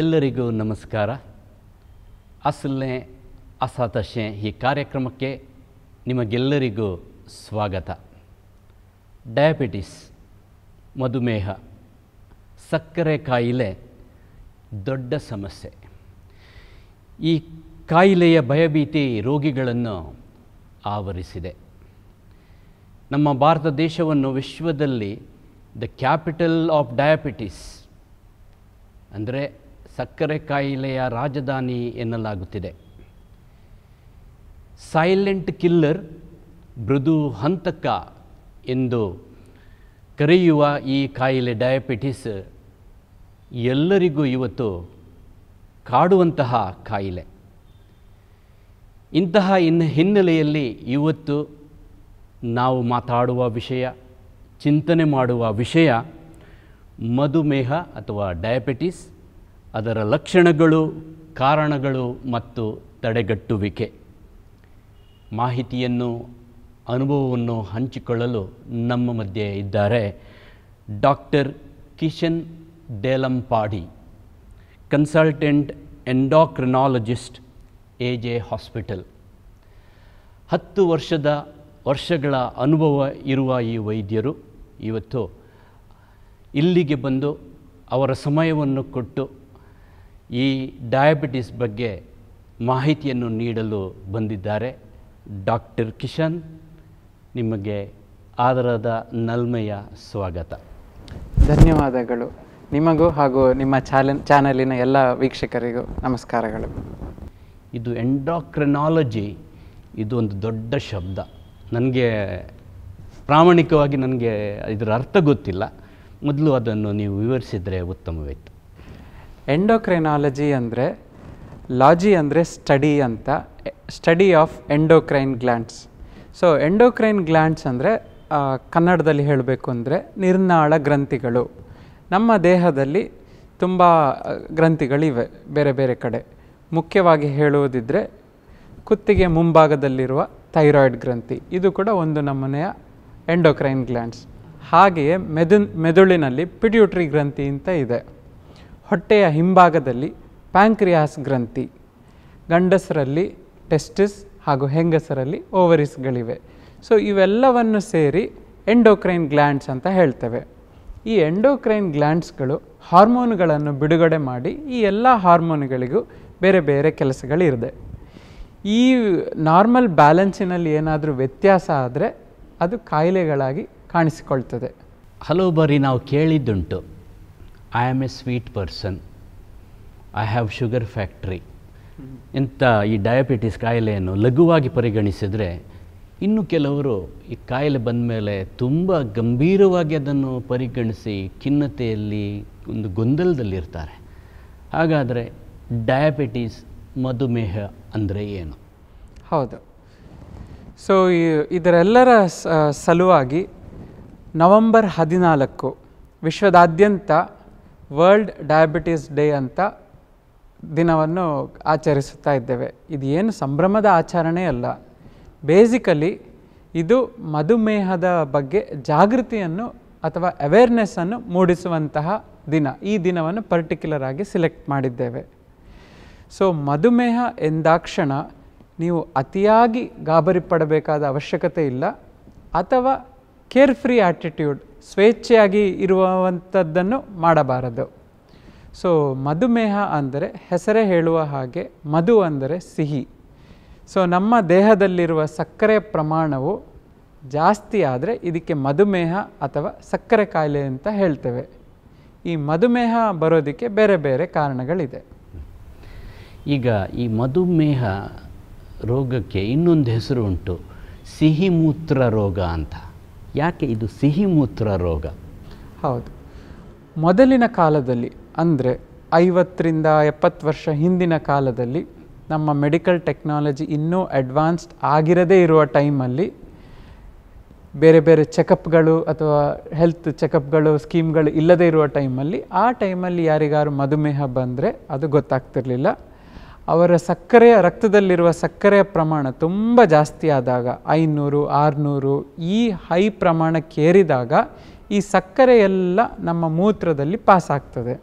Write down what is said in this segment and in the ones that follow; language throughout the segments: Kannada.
ಎಲ್ಲರಿಗೂ ನಮಸ್ಕಾರ ಅಸಲ್ನೆ ಅಸಾತಶೆ ಈ ಕಾರ್ಯಕ್ರಮಕ್ಕೆ ನಿಮಗೆಲ್ಲರಿಗೂ ಸ್ವಾಗತ ಡಯಾಬಿಟಿಸ್ ಮಧುಮೇಹ ಸಕ್ಕರೆ ಕಾಯಿಲೆ ದೊಡ್ಡ ಸಮಸ್ಯೆ ಈ ಕಾಯಿಲೆಯ ಭಯಭೀತಿ ರೋಗಿಗಳನ್ನು ಆವರಿಸಿದೆ ನಮ್ಮ ಭಾರತ ದೇಶವನ್ನು ವಿಶ್ವದಲ್ಲಿ ದ ಕ್ಯಾಪಿಟಲ್ ಆಫ್ ಡಯಾಬಿಟಿಸ್ ಅಂದರೆ ಸಕ್ಕರೆ ಕಾಯಿಲೆಯ ರಾಜಧಾನಿ ಎನ್ನಲಾಗುತ್ತಿದೆ ಸೈಲೆಂಟ್ ಕಿಲ್ಲರ್ ಮೃದು ಹಂತಕ ಎಂದು ಕರೆಯುವ ಈ ಕಾಯಿಲೆ ಡಯಾಬಿಟಿಸ್ ಎಲ್ಲರಿಗೂ ಇವತ್ತು ಕಾಡುವಂತಹ ಕಾಯಿಲೆ ಇಂತಹ ಇನ್ನು ಹಿನ್ನೆಲೆಯಲ್ಲಿ ಇವತ್ತು ನಾವು ಮಾತಾಡುವ ವಿಷಯ ಚಿಂತನೆ ಮಾಡುವ ವಿಷಯ ಮಧುಮೇಹ ಅಥವಾ ಡಯಾಬಿಟಿಸ್ ಅದರ ಲಕ್ಷಣಗಳು ಕಾರಣಗಳು ಮತ್ತು ತಡೆಗಟ್ಟುವಿಕೆ ಮಾಹಿತಿಯನ್ನು ಅನುಭವವನ್ನು ಹಂಚಿಕೊಳ್ಳಲು ನಮ್ಮ ಮಧ್ಯೆ ಇದ್ದಾರೆ doctor Kishan Delampadi consultant endocrinologist A J hospital ಹತ್ತು ವರ್ಷದ ವರ್ಷಗಳ ಅನುಭವ ಇರುವ ಈ ವೈದ್ಯರು ಇವತ್ತು ಇಲ್ಲಿಗೆ ಬಂದು ಅವರ ಸಮಯವನ್ನು ಕೊಟ್ಟು ಈ ಡಯಾಬಿಟಿಸ್ ಬಗ್ಗೆ ಮಾಹಿತಿಯನ್ನು ನೀಡಲು ಬಂದಿದ್ದಾರೆ ಡಾಕ್ಟರ್ ಕಿಶನ್ ನಿಮಗೆ ಆದರದ ನಲ್ಮೆಯ ಸ್ವಾಗತ ಧನ್ಯವಾದಗಳು ನಿಮಗೂ ಹಾಗೂ ನಿಮ್ಮ ಚಾಲನ್ ಚಾನಲಿನ ಎಲ್ಲ ವೀಕ್ಷಕರಿಗೂ ನಮಸ್ಕಾರಗಳು ಇದು ಎಂಡಾಕ್ರನಾಲಜಿ ಇದು ಒಂದು ದೊಡ್ಡ ಶಬ್ದ ನನಗೆ ಪ್ರಾಮಾಣಿಕವಾಗಿ ನನಗೆ ಇದರ ಅರ್ಥ ಗೊತ್ತಿಲ್ಲ ಮೊದಲು ಅದನ್ನು ನೀವು ವಿವರಿಸಿದರೆ ಉತ್ತಮವಿತ್ತು ಎಂಡೋಕ್ರೈನಾಲಜಿ ಅಂದರೆ ಲಾಜಿ ಅಂದರೆ ಸ್ಟಡಿ ಅಂತ study of endocrine glands so endocrine glands ಅಂದರೆ ಕನ್ನಡದಲ್ಲಿ ಹೇಳಬೇಕು ಅಂದರೆ ನಿರ್ನಾಳ ಗ್ರಂಥಿಗಳು ನಮ್ಮ ದೇಹದಲ್ಲಿ ತುಂಬ ಗ್ರಂಥಿಗಳಿವೆ ಬೇರೆ ಬೇರೆ ಕಡೆ ಮುಖ್ಯವಾಗಿ ಹೇಳುವುದಿದ್ದರೆ ಕುತ್ತಿಗೆ ಮುಂಭಾಗದಲ್ಲಿರುವ ಥೈರಾಯ್ಡ್ ಗ್ರಂಥಿ ಇದು ಕೂಡ ಒಂದು ನಮೂನೆಯ ಎಂಡೋಕ್ರೈನ್ ಗ್ಲ್ಯಾಂಡ್ಸ್ ಹಾಗೆಯೇ ಮೆದು ಮೆದುಳಿನಲ್ಲಿ ಪಿಡ್ಯೂಟ್ರಿ ಗ್ರಂಥಿ ಅಂತ ಇದೆ ಹೊಟ್ಟೆಯ ಹಿಂಭಾಗದಲ್ಲಿ ಪ್ಯಾಂಕ್ರಿಯಾಸ್ ಗ್ರಂಥಿ ಗಂಡಸರಲ್ಲಿ ಟೆಸ್ಟಿಸ್ ಹಾಗೂ ಹೆಂಗಸರಲ್ಲಿ ಓವರಿಸ್ಗಳಿವೆ ಸೊ ಇವೆಲ್ಲವನ್ನು ಸೇರಿ ಎಂಡೋಕ್ರೈನ್ ಗ್ಲ್ಯಾಂಡ್ಸ್ ಅಂತ ಹೇಳ್ತೇವೆ ಈ ಎಂಡೋಕ್ರೈನ್ ಗ್ಲ್ಯಾಂಡ್ಸ್ಗಳು ಹಾರ್ಮೋನುಗಳನ್ನು ಬಿಡುಗಡೆ ಮಾಡಿ ಈ ಎಲ್ಲ ಹಾರ್ಮೋನುಗಳಿಗೂ ಬೇರೆ ಬೇರೆ ಕೆಲಸಗಳಿರಿದೆ ಈ ನಾರ್ಮಲ್ ಬ್ಯಾಲೆನ್ಸಿನಲ್ಲಿ ಏನಾದರೂ ವ್ಯತ್ಯಾಸ ಆದರೆ ಅದು ಕಾಯಿಲೆಗಳಾಗಿ ಕಾಣಿಸಿಕೊಳ್ತದೆ ಹಲವು ಬಾರಿ ನಾವು ಕೇಳಿದ್ದುಂಟು I am a sweet person I have sugar factory ಇಂಥ ಈ ಡಯಾಬಿಟಿಸ್ ಕಾಯಿಲೆಯನ್ನು ಲಘುವಾಗಿ ಪರಿಗಣಿಸಿದರೆ ಇನ್ನು ಕೆಲವರು ಈ ಕಾಯಿಲೆ ಬಂದ ಮೇಲೆ ತುಂಬ ಗಂಭೀರವಾಗಿ ಅದನ್ನು ಪರಿಗಣಿಸಿ ಖಿನ್ನತೆಯಲ್ಲಿ ಒಂದು ಗೊಂದಲದಲ್ಲಿರ್ತಾರೆ ಹಾಗಾದರೆ ಡಯಾಬಿಟೀಸ್ ಮಧುಮೇಹ ಅಂದರೆ ಏನು ಹೌದು ಸೊ ಇದರೆಲ್ಲರ ಸಲುವಾಗಿ ನವೆಂಬರ್ ಹದಿನಾಲ್ಕು ವಿಶ್ವದಾದ್ಯಂತ ವರ್ಲ್ಡ್ ಡಯಾಬಿಟೀಸ್ ಡೇ ಅಂತ ದಿನವನ್ನು ಆಚರಿಸುತ್ತಾ ಇದ್ದೇವೆ ಇದು ಏನು ಸಂಭ್ರಮದ ಆಚರಣೆ ಅಲ್ಲ ಬೇಸಿಕಲಿ ಇದು ಮಧುಮೇಹದ ಬಗ್ಗೆ ಜಾಗೃತಿಯನ್ನು ಅಥವಾ ಅವೇರ್ನೆಸ್ಸನ್ನು ಮೂಡಿಸುವಂತಹ ದಿನ ಈ ದಿನವನ್ನು ಪರ್ಟಿಕ್ಯುಲರ್ ಆಗಿ ಸಿಲೆಕ್ಟ್ ಮಾಡಿದ್ದೇವೆ ಸೊ ಮಧುಮೇಹ ಎಂದಾಕ್ಷಣ ನೀವು ಅತಿಯಾಗಿ ಗಾಬರಿ ಪಡಬೇಕಾದ ಅವಶ್ಯಕತೆ ಇಲ್ಲ ಅಥವಾ ಕೇರ್ ಫ್ರೀ ಆ್ಯಟಿಟ್ಯೂಡ್ ಸ್ವೇಚ್ಛೆಯಾಗಿ ಇರುವಂಥದ್ದನ್ನು ಮಾಡಬಾರದು ಸೊ ಮಧುಮೇಹ ಅಂದರೆ ಹೆಸರೇ ಹೇಳುವ ಹಾಗೆ ಮಧು ಅಂದರೆ ಸಿಹಿ ಸೊ ನಮ್ಮ ದೇಹದಲ್ಲಿರುವ ಸಕ್ಕರೆ ಪ್ರಮಾಣವು ಜಾಸ್ತಿ ಆದರೆ ಇದಕ್ಕೆ ಮಧುಮೇಹ ಅಥವಾ ಸಕ್ಕರೆ ಕಾಯಿಲೆ ಅಂತ ಹೇಳ್ತೇವೆ ಈ ಮಧುಮೇಹ ಬರೋದಕ್ಕೆ ಬೇರೆ ಬೇರೆ ಕಾರಣಗಳಿದೆ ಈಗ ಈ ಮಧುಮೇಹ ರೋಗಕ್ಕೆ ಇನ್ನೊಂದು ಹೆಸರು ಉಂಟು ಸಿಹಿ ಮೂತ್ರ ರೋಗ ಅಂತ ಯಾಕೆ ಇದು ಸಿಹಿ ಮೂತ್ರ ರೋಗ ಹೌದು ಮೊದಲಿನ ಕಾಲದಲ್ಲಿ ಅಂದರೆ ಐವತ್ತರಿಂದ ಎಪ್ಪತ್ತು ವರ್ಷ ಹಿಂದಿನ ಕಾಲದಲ್ಲಿ ನಮ್ಮ ಮೆಡಿಕಲ್ ಟೆಕ್ನಾಲಜಿ ಇನ್ನೂ ಅಡ್ವಾನ್ಸ್ಡ್ ಆಗಿರದೇ ಇರುವ ಟೈಮಲ್ಲಿ ಬೇರೆ ಬೇರೆ ಚೆಕಪ್ಗಳು ಅಥವಾ ಹೆಲ್ತ್ ಚೆಕಪ್ಗಳು ಸ್ಕೀಮ್ಗಳು ಇಲ್ಲದೇ ಇರುವ ಟೈಮಲ್ಲಿ ಆ ಟೈಮಲ್ಲಿ ಯಾರಿಗಾರು ಮಧುಮೇಹ ಬಂದರೆ ಅದು ಗೊತ್ತಾಗ್ತಿರಲಿಲ್ಲ ಅವರ ಸಕ್ಕರೆಯ ರಕ್ತದಲ್ಲಿರುವ ಸಕ್ಕರೆಯ ಪ್ರಮಾಣ ತುಂಬ ಜಾಸ್ತಿ ಆದಾಗ ಐನೂರು ಆರುನೂರು ಈ ಹೈ ಪ್ರಮಾಣಕ್ಕೇರಿದಾಗ ಈ ಸಕ್ಕರೆ ಎಲ್ಲ ನಮ್ಮ ಮೂತ್ರದಲ್ಲಿ ಪಾಸ್ ಆಗ್ತದೆ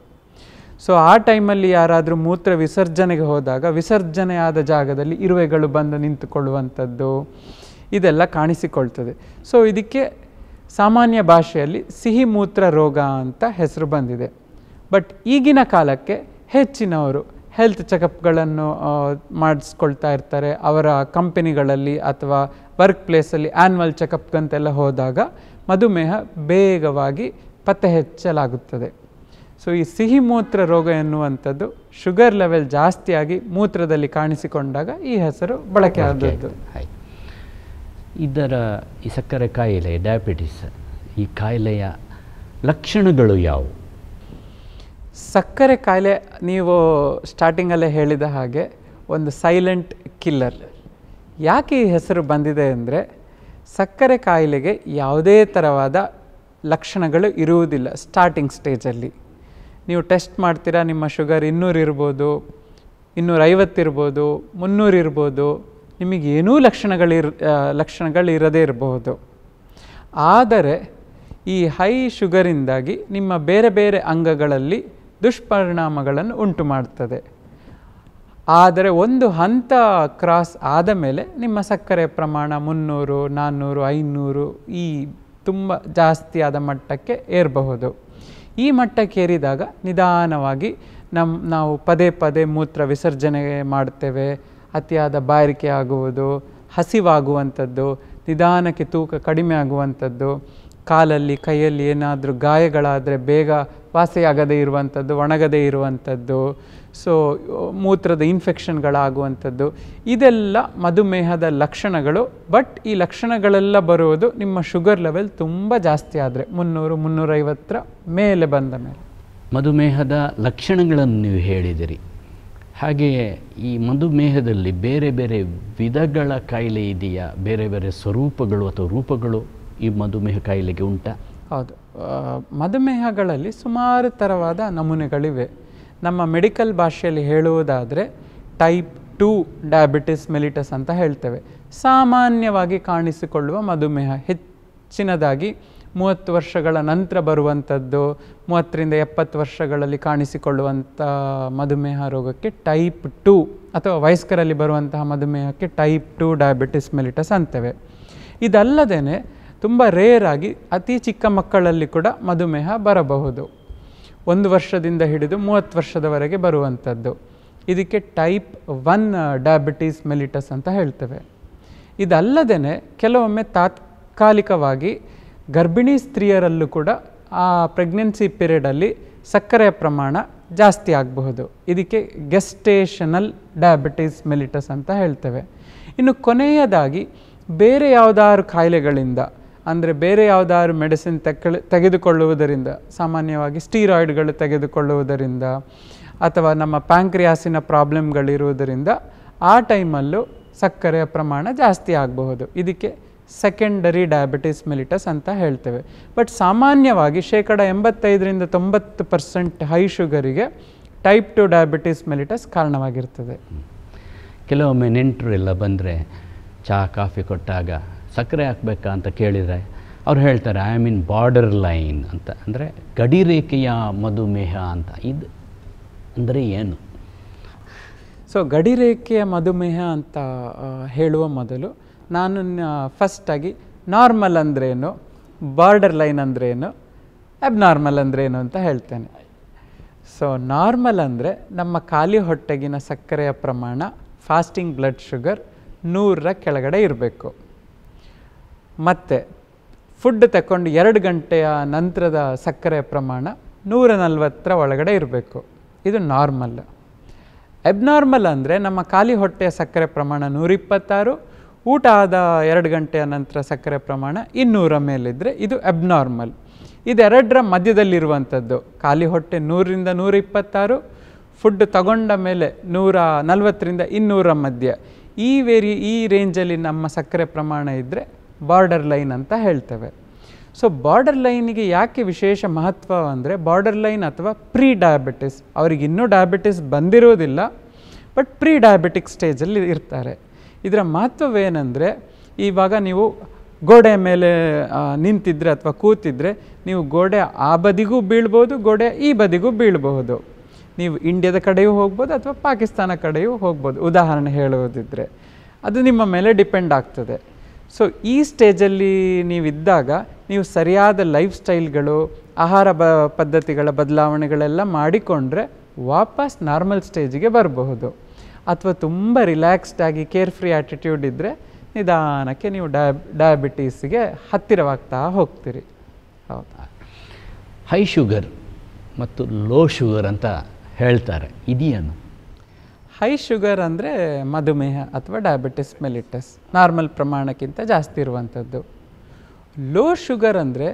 ಸೊ ಆ ಟೈಮಲ್ಲಿ ಯಾರಾದರೂ ಮೂತ್ರ ವಿಸರ್ಜನೆಗೆ ಹೋದಾಗ ವಿಸರ್ಜನೆಯಾದ ಜಾಗದಲ್ಲಿ ಇರುವೆಗಳು ಬಂದು ನಿಂತುಕೊಳ್ಳುವಂಥದ್ದು ಇದೆಲ್ಲ ಕಾಣಿಸಿಕೊಳ್ತದೆ ಸೊ ಇದಕ್ಕೆ ಸಾಮಾನ್ಯ ಭಾಷೆಯಲ್ಲಿ ಸಿಹಿ ಮೂತ್ರ ರೋಗ ಅಂತ ಹೆಸರು ಬಂದಿದೆ ಬಟ್ ಈಗಿನ ಕಾಲಕ್ಕೆ ಹೆಚ್ಚಿನವರು ಹೆಲ್ತ್ ಚೆಕಪ್ಗಳನ್ನು ಮಾಡಿಸ್ಕೊಳ್ತಾ ಇರ್ತಾರೆ ಅವರ ಕಂಪನಿಗಳಲ್ಲಿ ಅಥವಾ ವರ್ಕ್ ಪ್ಲೇಸಲ್ಲಿ ಆ್ಯನ್ವಲ್ ಚೆಕಪ್ಗಂತೆಲ್ಲ ಹೋದಾಗ ಮಧುಮೇಹ ಬೇಗವಾಗಿ ಪತ್ತೆ ಹೆಚ್ಚಲಾಗುತ್ತದೆ ಸೊ ಈ ಸಿಹಿ ಮೂತ್ರ ರೋಗ ಎನ್ನುವಂಥದ್ದು ಶುಗರ್ ಲೆವೆಲ್ ಜಾಸ್ತಿಯಾಗಿ ಮೂತ್ರದಲ್ಲಿ ಕಾಣಿಸಿಕೊಂಡಾಗ ಈ ಹೆಸರು ಬಳಕೆ ಆಗಬೇಕು ಇದರ ಈ ಸಕ್ಕರೆ ಕಾಯಿಲೆ ಡಯಾಬಿಟಿಸ್ ಈ ಕಾಯಿಲೆಯ ಲಕ್ಷಣಗಳು ಯಾವುವು ಸಕ್ಕರೆ ಕಾಯಿಲೆ ನೀವು ಸ್ಟಾರ್ಟಿಂಗಲ್ಲೇ ಹೇಳಿದ ಹಾಗೆ ಒಂದು ಸೈಲೆಂಟ್ ಕಿಲ್ಲರ್ ಯಾಕೆ ಈ ಹೆಸರು ಬಂದಿದೆ ಅಂದರೆ ಸಕ್ಕರೆ ಕಾಯಿಲೆಗೆ ಯಾವುದೇ ಥರವಾದ ಲಕ್ಷಣಗಳು ಇರುವುದಿಲ್ಲ ಸ್ಟಾರ್ಟಿಂಗ್ ಸ್ಟೇಜಲ್ಲಿ ನೀವು ಟೆಸ್ಟ್ ಮಾಡ್ತೀರಾ ನಿಮ್ಮ ಶುಗರ್ ಇನ್ನೂರು ಇರ್ಬೋದು ಇನ್ನೂರೈವತ್ತಿರ್ಬೋದು ಮುನ್ನೂರು ಇರ್ಬೋದು ನಿಮಗೇನೂ ಲಕ್ಷಣಗಳಿರ್ ಇರದೇ ಇರಬಹುದು ಆದರೆ ಈ ಹೈ ಶುಗರಿಂದಾಗಿ ನಿಮ್ಮ ಬೇರೆ ಬೇರೆ ಅಂಗಗಳಲ್ಲಿ ದುಷ್ಪರಿಣಾಮಗಳನ್ನು ಉಂಟು ಮಾಡ್ತದೆ ಆದರೆ ಒಂದು ಹಂತ ಕ್ರಾಸ್ ಆದ ಮೇಲೆ ನಿಮ್ಮ ಸಕ್ಕರೆ ಪ್ರಮಾಣ ಮುನ್ನೂರು ನಾನ್ನೂರು ಐನೂರು ಈ ತುಂಬ ಜಾಸ್ತಿಯಾದ ಮಟ್ಟಕ್ಕೆ ಏರಬಹುದು ಈ ಮಟ್ಟಕ್ಕೆ ಏರಿದಾಗ ನಿಧಾನವಾಗಿ ನಮ್ಮ ನಾವು ಪದೇ ಪದೇ ಮೂತ್ರ ವಿಸರ್ಜನೆ ಮಾಡ್ತೇವೆ ಅತಿಯಾದ ಬಾರಿಕೆ ಆಗುವುದು ಹಸಿವಾಗುವಂಥದ್ದು ನಿಧಾನಕ್ಕೆ ತೂಕ ಕಡಿಮೆ ಆಗುವಂಥದ್ದು ಕಾಲಲ್ಲಿ ಕೈಯಲ್ಲಿ ಏನಾದರೂ ಗಾಯಗಳಾದರೆ ಬೇಗ ವಾಸಿಯಾಗದೇ ಇರುವಂಥದ್ದು ಒಣಗದೇ ಇರುವಂಥದ್ದು ಸೊ ಮೂತ್ರದ ಇನ್ಫೆಕ್ಷನ್ಗಳಾಗುವಂಥದ್ದು ಇದೆಲ್ಲ ಮಧುಮೇಹದ ಲಕ್ಷಣಗಳು ಬಟ್ ಈ ಲಕ್ಷಣಗಳೆಲ್ಲ ಬರುವುದು ನಿಮ್ಮ ಶುಗರ್ ಲೆವೆಲ್ ತುಂಬ ಜಾಸ್ತಿ ಆದರೆ ಮುನ್ನೂರು ಮುನ್ನೂರೈವತ್ತರ ಮೇಲೆ ಬಂದ ಮೇಲೆ ಮಧುಮೇಹದ ಲಕ್ಷಣಗಳನ್ನು ನೀವು ಹೇಳಿದಿರಿ ಹಾಗೆಯೇ ಈ ಮಧುಮೇಹದಲ್ಲಿ ಬೇರೆ ಬೇರೆ ವಿಧಗಳ ಕಾಯಿಲೆ ಇದೆಯಾ ಬೇರೆ ಬೇರೆ ಸ್ವರೂಪಗಳು ಅಥವಾ ರೂಪಗಳು ಈ ಮಧುಮೇಹ ಕಾಯಿಲೆಗೆ ಉಂಟ ಹೌದು ಮಧುಮೇಹಗಳಲ್ಲಿ ಸುಮಾರು ಥರವಾದ ನಮೂನೆಗಳಿವೆ ನಮ್ಮ ಮೆಡಿಕಲ್ ಭಾಷೆಯಲ್ಲಿ ಹೇಳುವುದಾದರೆ ಟೈಪ್ ಟು ಡಯಾಬಿಟಿಸ್ ಮೆಲಿಟಸ್ ಅಂತ ಹೇಳ್ತೇವೆ ಸಾಮಾನ್ಯವಾಗಿ ಕಾಣಿಸಿಕೊಳ್ಳುವ ಮಧುಮೇಹ ಹೆಚ್ಚಿನದಾಗಿ ಮೂವತ್ತು ವರ್ಷಗಳ ನಂತರ ಬರುವಂಥದ್ದು ಮೂವತ್ತರಿಂದ ಎಪ್ಪತ್ತು ವರ್ಷಗಳಲ್ಲಿ ಕಾಣಿಸಿಕೊಳ್ಳುವಂಥ ಮಧುಮೇಹ ರೋಗಕ್ಕೆ ಟೈಪ್ ಟು ಅಥವಾ ವಯಸ್ಕರಲ್ಲಿ ಬರುವಂತಹ ಮಧುಮೇಹಕ್ಕೆ ಟೈಪ್ ಟು ಡಯಾಬಿಟಿಸ್ ಮೆಲಿಟಸ್ ಅಂತೇವೆ ಇದಲ್ಲದೇ ತುಂಬ ರೇರಾಗಿ ಅತಿ ಚಿಕ್ಕ ಮಕ್ಕಳಲ್ಲಿ ಕೂಡ ಮಧುಮೇಹ ಬರಬಹುದು ಒಂದು ವರ್ಷದಿಂದ ಹಿಡಿದು ಮೂವತ್ತು ವರ್ಷದವರೆಗೆ ಬರುವಂಥದ್ದು ಇದಕ್ಕೆ ಟೈಪ್ ಒನ್ ಡಯಾಬಿಟೀಸ್ ಮೆಲಿಟಸ್ ಅಂತ ಹೇಳ್ತೇವೆ ಇದಲ್ಲದೇ ಕೆಲವೊಮ್ಮೆ ತಾತ್ಕಾಲಿಕವಾಗಿ ಗರ್ಭಿಣಿ ಸ್ತ್ರೀಯರಲ್ಲೂ ಕೂಡ ಆ ಪ್ರೆಗ್ನೆನ್ಸಿ ಪೀರಿಯಡಲ್ಲಿ ಸಕ್ಕರೆಯ ಪ್ರಮಾಣ ಜಾಸ್ತಿ ಆಗಬಹುದು ಇದಕ್ಕೆ ಗೆಸ್ಟೇಷನಲ್ ಡಯಾಬಿಟೀಸ್ ಮೆಲಿಟಸ್ ಅಂತ ಹೇಳ್ತೇವೆ ಇನ್ನು ಕೊನೆಯದಾಗಿ ಬೇರೆ ಯಾವುದಾದ್ರು ಕಾಯಿಲೆಗಳಿಂದ ಅಂದರೆ ಬೇರೆ ಯಾವುದಾದ್ರು ಮೆಡಿಸಿನ್ ತೆಕ್ಕಳ ತೆಗೆದುಕೊಳ್ಳುವುದರಿಂದ ಸಾಮಾನ್ಯವಾಗಿ ಸ್ಟೀರಾಯ್ಡ್ಗಳು ತೆಗೆದುಕೊಳ್ಳುವುದರಿಂದ ಅಥವಾ ನಮ್ಮ ಪ್ಯಾಂಕ್ರಿಯಾಸಿನ ಪ್ರಾಬ್ಲಮ್ಗಳಿರುವುದರಿಂದ ಆ ಟೈಮಲ್ಲೂ ಸಕ್ಕರೆಯ ಪ್ರಮಾಣ ಜಾಸ್ತಿ ಆಗಬಹುದು ಇದಕ್ಕೆ ಸೆಕೆಂಡರಿ ಡಯಾಬಿಟಿಸ್ ಮಿಲಿಟಸ್ ಅಂತ ಹೇಳ್ತೇವೆ ಬಟ್ ಸಾಮಾನ್ಯವಾಗಿ ಶೇಕಡ ಎಂಬತ್ತೈದರಿಂದ ತೊಂಬತ್ತು ಪರ್ಸೆಂಟ್ ಹೈ ಶುಗರಿಗೆ ಟೈಪ್ ಟು ಡಯಾಬಿಟಿಸ್ ಮೆಲಿಟಸ್ ಕಾರಣವಾಗಿರ್ತದೆ ಕೆಲವೊಮ್ಮೆ ನೆಂಟರು ಎಲ್ಲ ಬಂದರೆ ಚಹಾ ಕಾಫಿ ಕೊಟ್ಟಾಗ ಸಕ್ಕರೆ ಹಾಕ್ಬೇಕಾ ಅಂತ ಕೇಳಿದರೆ ಅವ್ರು ಹೇಳ್ತಾರೆ I mean in borderline ಅಂತ ಅಂದರೆ ಗಡಿರೇಖೆಯ ಮಧುಮೇಹ ಅಂತ ಇದು ಅಂದರೆ ಏನು ಸೊ ಗಡಿರೇಖೆಯ ಮಧುಮೇಹ ಅಂತ ಹೇಳುವ ಮೊದಲು ನಾನು ಫಸ್ಟಾಗಿ ನಾರ್ಮಲ್ ಅಂದ್ರೇನು ಬಾರ್ಡರ್ ಲೈನ್ ಅಂದ್ರೇನು ಅಬ್ನಾರ್ಮಲ್ ಅಂದ್ರೇನು ಅಂತ ಹೇಳ್ತೇನೆ ಸೊ ನಾರ್ಮಲ್ ಅಂದರೆ ನಮ್ಮ ಖಾಲಿ ಹೊಟ್ಟೆಗಿನ ಸಕ್ಕರೆಯ ಪ್ರಮಾಣ ಫಾಸ್ಟಿಂಗ್ ಬ್ಲಡ್ ಶುಗರ್ ನೂರರ ಕೆಳಗಡೆ ಇರಬೇಕು ಮತ್ತು ಫುಡ್ ತಗೊಂಡು ಎರಡು ಗಂಟೆಯ ನಂತರದ ಸಕ್ಕರೆ ಪ್ರಮಾಣ ನೂರ ನಲ್ವತ್ತರ ಒಳಗಡೆ ಇರಬೇಕು ಇದು ನಾರ್ಮಲ್ ಎಬ್ನಾರ್ಮಲ್ ಅಂದರೆ ನಮ್ಮ ಖಾಲಿ ಹೊಟ್ಟೆಯ ಸಕ್ಕರೆ ಪ್ರಮಾಣ ನೂರಿಪ್ಪತ್ತಾರು ಊಟ ಆದ ಎರಡು ಗಂಟೆಯ ನಂತರ ಸಕ್ಕರೆ ಪ್ರಮಾಣ ಇನ್ನೂರ ಮೇಲಿದ್ದರೆ ಇದು ಅಬ್ನಾರ್ಮಲ್ ಇದೆರಡರ ಮಧ್ಯದಲ್ಲಿರುವಂಥದ್ದು ಖಾಲಿ ಹೊಟ್ಟೆ ನೂರರಿಂದ ನೂರ ಇಪ್ಪತ್ತಾರು ಫುಡ್ ತಗೊಂಡ ಮೇಲೆ ನೂರ ನಲ್ವತ್ತರಿಂದ ಇನ್ನೂರ ಮಧ್ಯ ಈ ವೇರಿ ಈ ರೇಂಜಲ್ಲಿ ನಮ್ಮ ಸಕ್ಕರೆ ಪ್ರಮಾಣ ಇದ್ದರೆ ಬಾರ್ಡರ್ ಲೈನ್ ಅಂತ ಹೇಳ್ತೇವೆ ಸೊ ಬಾರ್ಡರ್ ಲೈನಿಗೆ ಯಾಕೆ ವಿಶೇಷ ಮಹತ್ವ ಅಂದರೆ ಬಾರ್ಡರ್ ಲೈನ್ ಅಥವಾ ಪ್ರೀ ಡಯಾಬಿಟಿಸ್ ಅವ್ರಿಗೆ ಇನ್ನೂ ಡಯಾಬಿಟಿಸ್ ಬಂದಿರೋದಿಲ್ಲ ಬಟ್ ಪ್ರೀ ಡಯಾಬಿಟಿಕ್ ಸ್ಟೇಜಲ್ಲಿ ಇರ್ತಾರೆ ಇದರ ಮಹತ್ವವೇನೆಂದರೆ ಇವಾಗ ನೀವು ಗೋಡೆ ಮೇಲೆ ನಿಂತಿದ್ರೆ ಅಥವಾ ಕೂತಿದ್ರೆ ನೀವು ಗೋಡೆ ಆ ಬದಿಗೂ ಬೀಳ್ಬೋದು ಗೋಡೆ ಈ ಬದಿಗೂ ಬೀಳಬಹುದು ನೀವು ಇಂಡಿಯಾದ ಕಡೆಯೂ ಹೋಗ್ಬೋದು ಅಥವಾ ಪಾಕಿಸ್ತಾನ ಕಡೆಯೂ ಹೋಗ್ಬೋದು ಉದಾಹರಣೆ ಹೇಳುವುದಿದ್ರೆ ಅದು ನಿಮ್ಮ ಮೇಲೆ ಡಿಪೆಂಡ್ ಆಗ್ತದೆ ಸೊ ಈ ಸ್ಟೇಜಲ್ಲಿ ನೀವಿದ್ದಾಗ ನೀವು ಸರಿಯಾದ ಲೈಫ್ ಸ್ಟೈಲ್ಗಳು ಆಹಾರ ಬ ಪದ್ಧತಿಗಳ ಬದಲಾವಣೆಗಳೆಲ್ಲ ಮಾಡಿಕೊಂಡ್ರೆ ವಾಪಸ್ ನಾರ್ಮಲ್ ಸ್ಟೇಜಿಗೆ ಬರಬಹುದು ಅಥವಾ ತುಂಬ ರಿಲ್ಯಾಕ್ಸ್ಡ್ ಆಗಿ ಕೇರ್ ಫ್ರೀ ಆ್ಯಟಿಟ್ಯೂಡ್ ಇದ್ದರೆ ನಿಧಾನಕ್ಕೆ ನೀವು ಡಯ ಡಯಾಬಿಟೀಸಿಗೆ ಹತ್ತಿರವಾಗ್ತಾ ಹೋಗ್ತೀರಿ ಹೌದಾ ಹೈ ಶುಗರ್ ಮತ್ತು ಲೋ ಶುಗರ್ ಅಂತ ಹೇಳ್ತಾರೆ ಇದೆಯೇನು ಹೈ ಶುಗರ್ ಅಂದರೆ ಮಧುಮೇಹ ಅಥವಾ ಡಯಾಬಿಟಿಸ್ ಮೆಲಿಟಸ್ ನಾರ್ಮಲ್ ಪ್ರಮಾಣಕ್ಕಿಂತ ಜಾಸ್ತಿ ಇರುವಂಥದ್ದು ಲೋ ಶುಗರ್ ಅಂದರೆ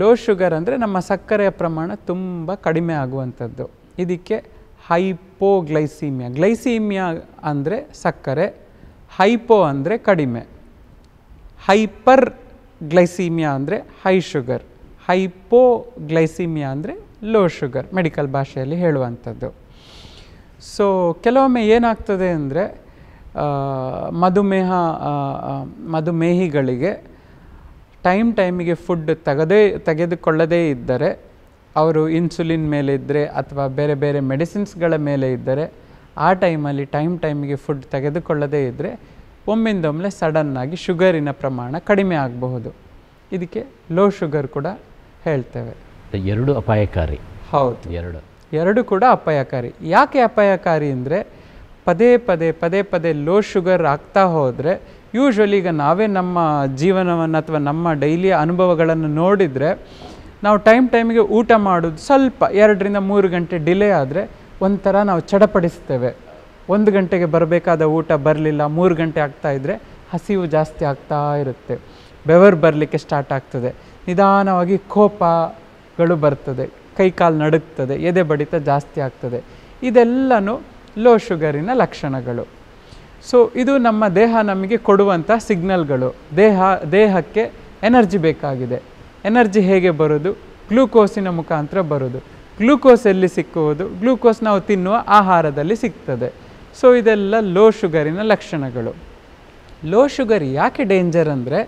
ಲೋ ಶುಗರ್ ಅಂದರೆ ನಮ್ಮ ಸಕ್ಕರೆಯ ಪ್ರಮಾಣ ತುಂಬ ಕಡಿಮೆ ಆಗುವಂಥದ್ದು ಇದಕ್ಕೆ ಹೈಪೋ ಗ್ಲೈಸೀಮಿಯಾ ಅಂದರೆ ಸಕ್ಕರೆ ಹೈಪೋ ಅಂದರೆ ಕಡಿಮೆ ಹೈಪರ್ ಗ್ಲೈಸೀಮಿಯಾ ಅಂದರೆ ಹೈ ಶುಗರ್ ಹೈಪೋಗ್ಲೈಸೀಮಿಯಾ ಅಂದರೆ ಲೋ ಶುಗರ್ ಮೆಡಿಕಲ್ ಭಾಷೆಯಲ್ಲಿ ಹೇಳುವಂಥದ್ದು ಸೊ ಕೆಲವೊಮ್ಮೆ ಏನಾಗ್ತದೆ ಅಂದರೆ ಮಧುಮೇಹ ಮಧುಮೇಹಿಗಳಿಗೆ ಟೈಮ್ ಟೈಮಿಗೆ ಫುಡ್ ತೆಗದೇ ತೆಗೆದುಕೊಳ್ಳದೇ ಇದ್ದರೆ ಅವರು ಇನ್ಸುಲಿನ್ ಮೇಲೆ ಇದ್ದರೆ ಅಥವಾ ಬೇರೆ ಬೇರೆ ಮೆಡಿಸಿನ್ಸ್ಗಳ ಮೇಲೆ ಇದ್ದರೆ ಆ ಟೈಮಲ್ಲಿ ಟೈಮ್ ಟೈಮಿಗೆ ಫುಡ್ ತೆಗೆದುಕೊಳ್ಳದೇ ಇದ್ದರೆ ಒಮ್ಮಿಂದೊಮ್ಮೆ ಸಡನ್ನಾಗಿ ಶುಗರಿನ ಪ್ರಮಾಣ ಕಡಿಮೆ ಆಗಬಹುದು ಇದಕ್ಕೆ ಲೋ ಶುಗರ್ ಕೂಡ ಹೇಳ್ತೇವೆ ಎರಡು ಅಪಾಯಕಾರಿ ಹೌದು ಎರಡು ಎರಡು ಕೂಡ ಅಪಾಯಕಾರಿ ಯಾಕೆ ಅಪಾಯಕಾರಿ ಅಂದರೆ ಪದೇ ಪದೇ ಪದೇ ಪದೇ ಲೋ ಶುಗರ್ ಆಗ್ತಾ ಹೋದರೆ ಯೂಶ್ವಲಿ ಈಗ ನಾವೇ ನಮ್ಮ ಜೀವನವನ್ನು ಅಥವಾ ನಮ್ಮ ಡೈಲಿಯ ಅನುಭವಗಳನ್ನು ನೋಡಿದರೆ ನಾವು ಟೈಮ್ ಟೈಮಿಗೆ ಊಟ ಮಾಡೋದು ಸ್ವಲ್ಪ ಎರಡರಿಂದ ಮೂರು ಗಂಟೆ ಡಿಲೇ ಆದರೆ ಒಂಥರ ನಾವು ಚಡಪಡಿಸ್ತೇವೆ ಒಂದು ಗಂಟೆಗೆ ಬರಬೇಕಾದ ಊಟ ಬರಲಿಲ್ಲ ಮೂರು ಗಂಟೆ ಆಗ್ತಾ ಇದ್ದರೆ ಹಸಿವು ಜಾಸ್ತಿ ಆಗ್ತಾ ಇರುತ್ತೆ ಬೆವರು ಬರಲಿಕ್ಕೆ ಸ್ಟಾರ್ಟ್ ಆಗ್ತದೆ ನಿಧಾನವಾಗಿ ಕೋಪಗಳು ಬರ್ತದೆ ಕೈ ಕಾಲು ನಡುಗ್ತದೆ ಎದೆ ಬಡಿತ ಜಾಸ್ತಿ ಆಗ್ತದೆ ಇದೆಲ್ಲನೂ ಲೋ ಶುಗರಿನ ಲಕ್ಷಣಗಳು ಸೊ ಇದು ನಮ್ಮ ದೇಹ ನಮಗೆ ಕೊಡುವಂಥ ಸಿಗ್ನಲ್ಗಳು ದೇಹ ದೇಹಕ್ಕೆ ಎನರ್ಜಿ ಬೇಕಾಗಿದೆ ಎನರ್ಜಿ ಹೇಗೆ ಬರೋದು ಗ್ಲೂಕೋಸಿನ ಮುಖಾಂತರ ಬರೋದು ಗ್ಲೂಕೋಸ್ ಎಲ್ಲಿ ಸಿಕ್ಕುವುದು ಗ್ಲೂಕೋಸ್ ನಾವು ತಿನ್ನುವ ಆಹಾರದಲ್ಲಿ ಸಿಗ್ತದೆ ಸೊ ಇದೆಲ್ಲ ಲೋ ಶುಗರಿನ ಲಕ್ಷಣಗಳು ಲೋ ಶುಗರ್ ಯಾಕೆ ಡೇಂಜರ್ ಅಂದರೆ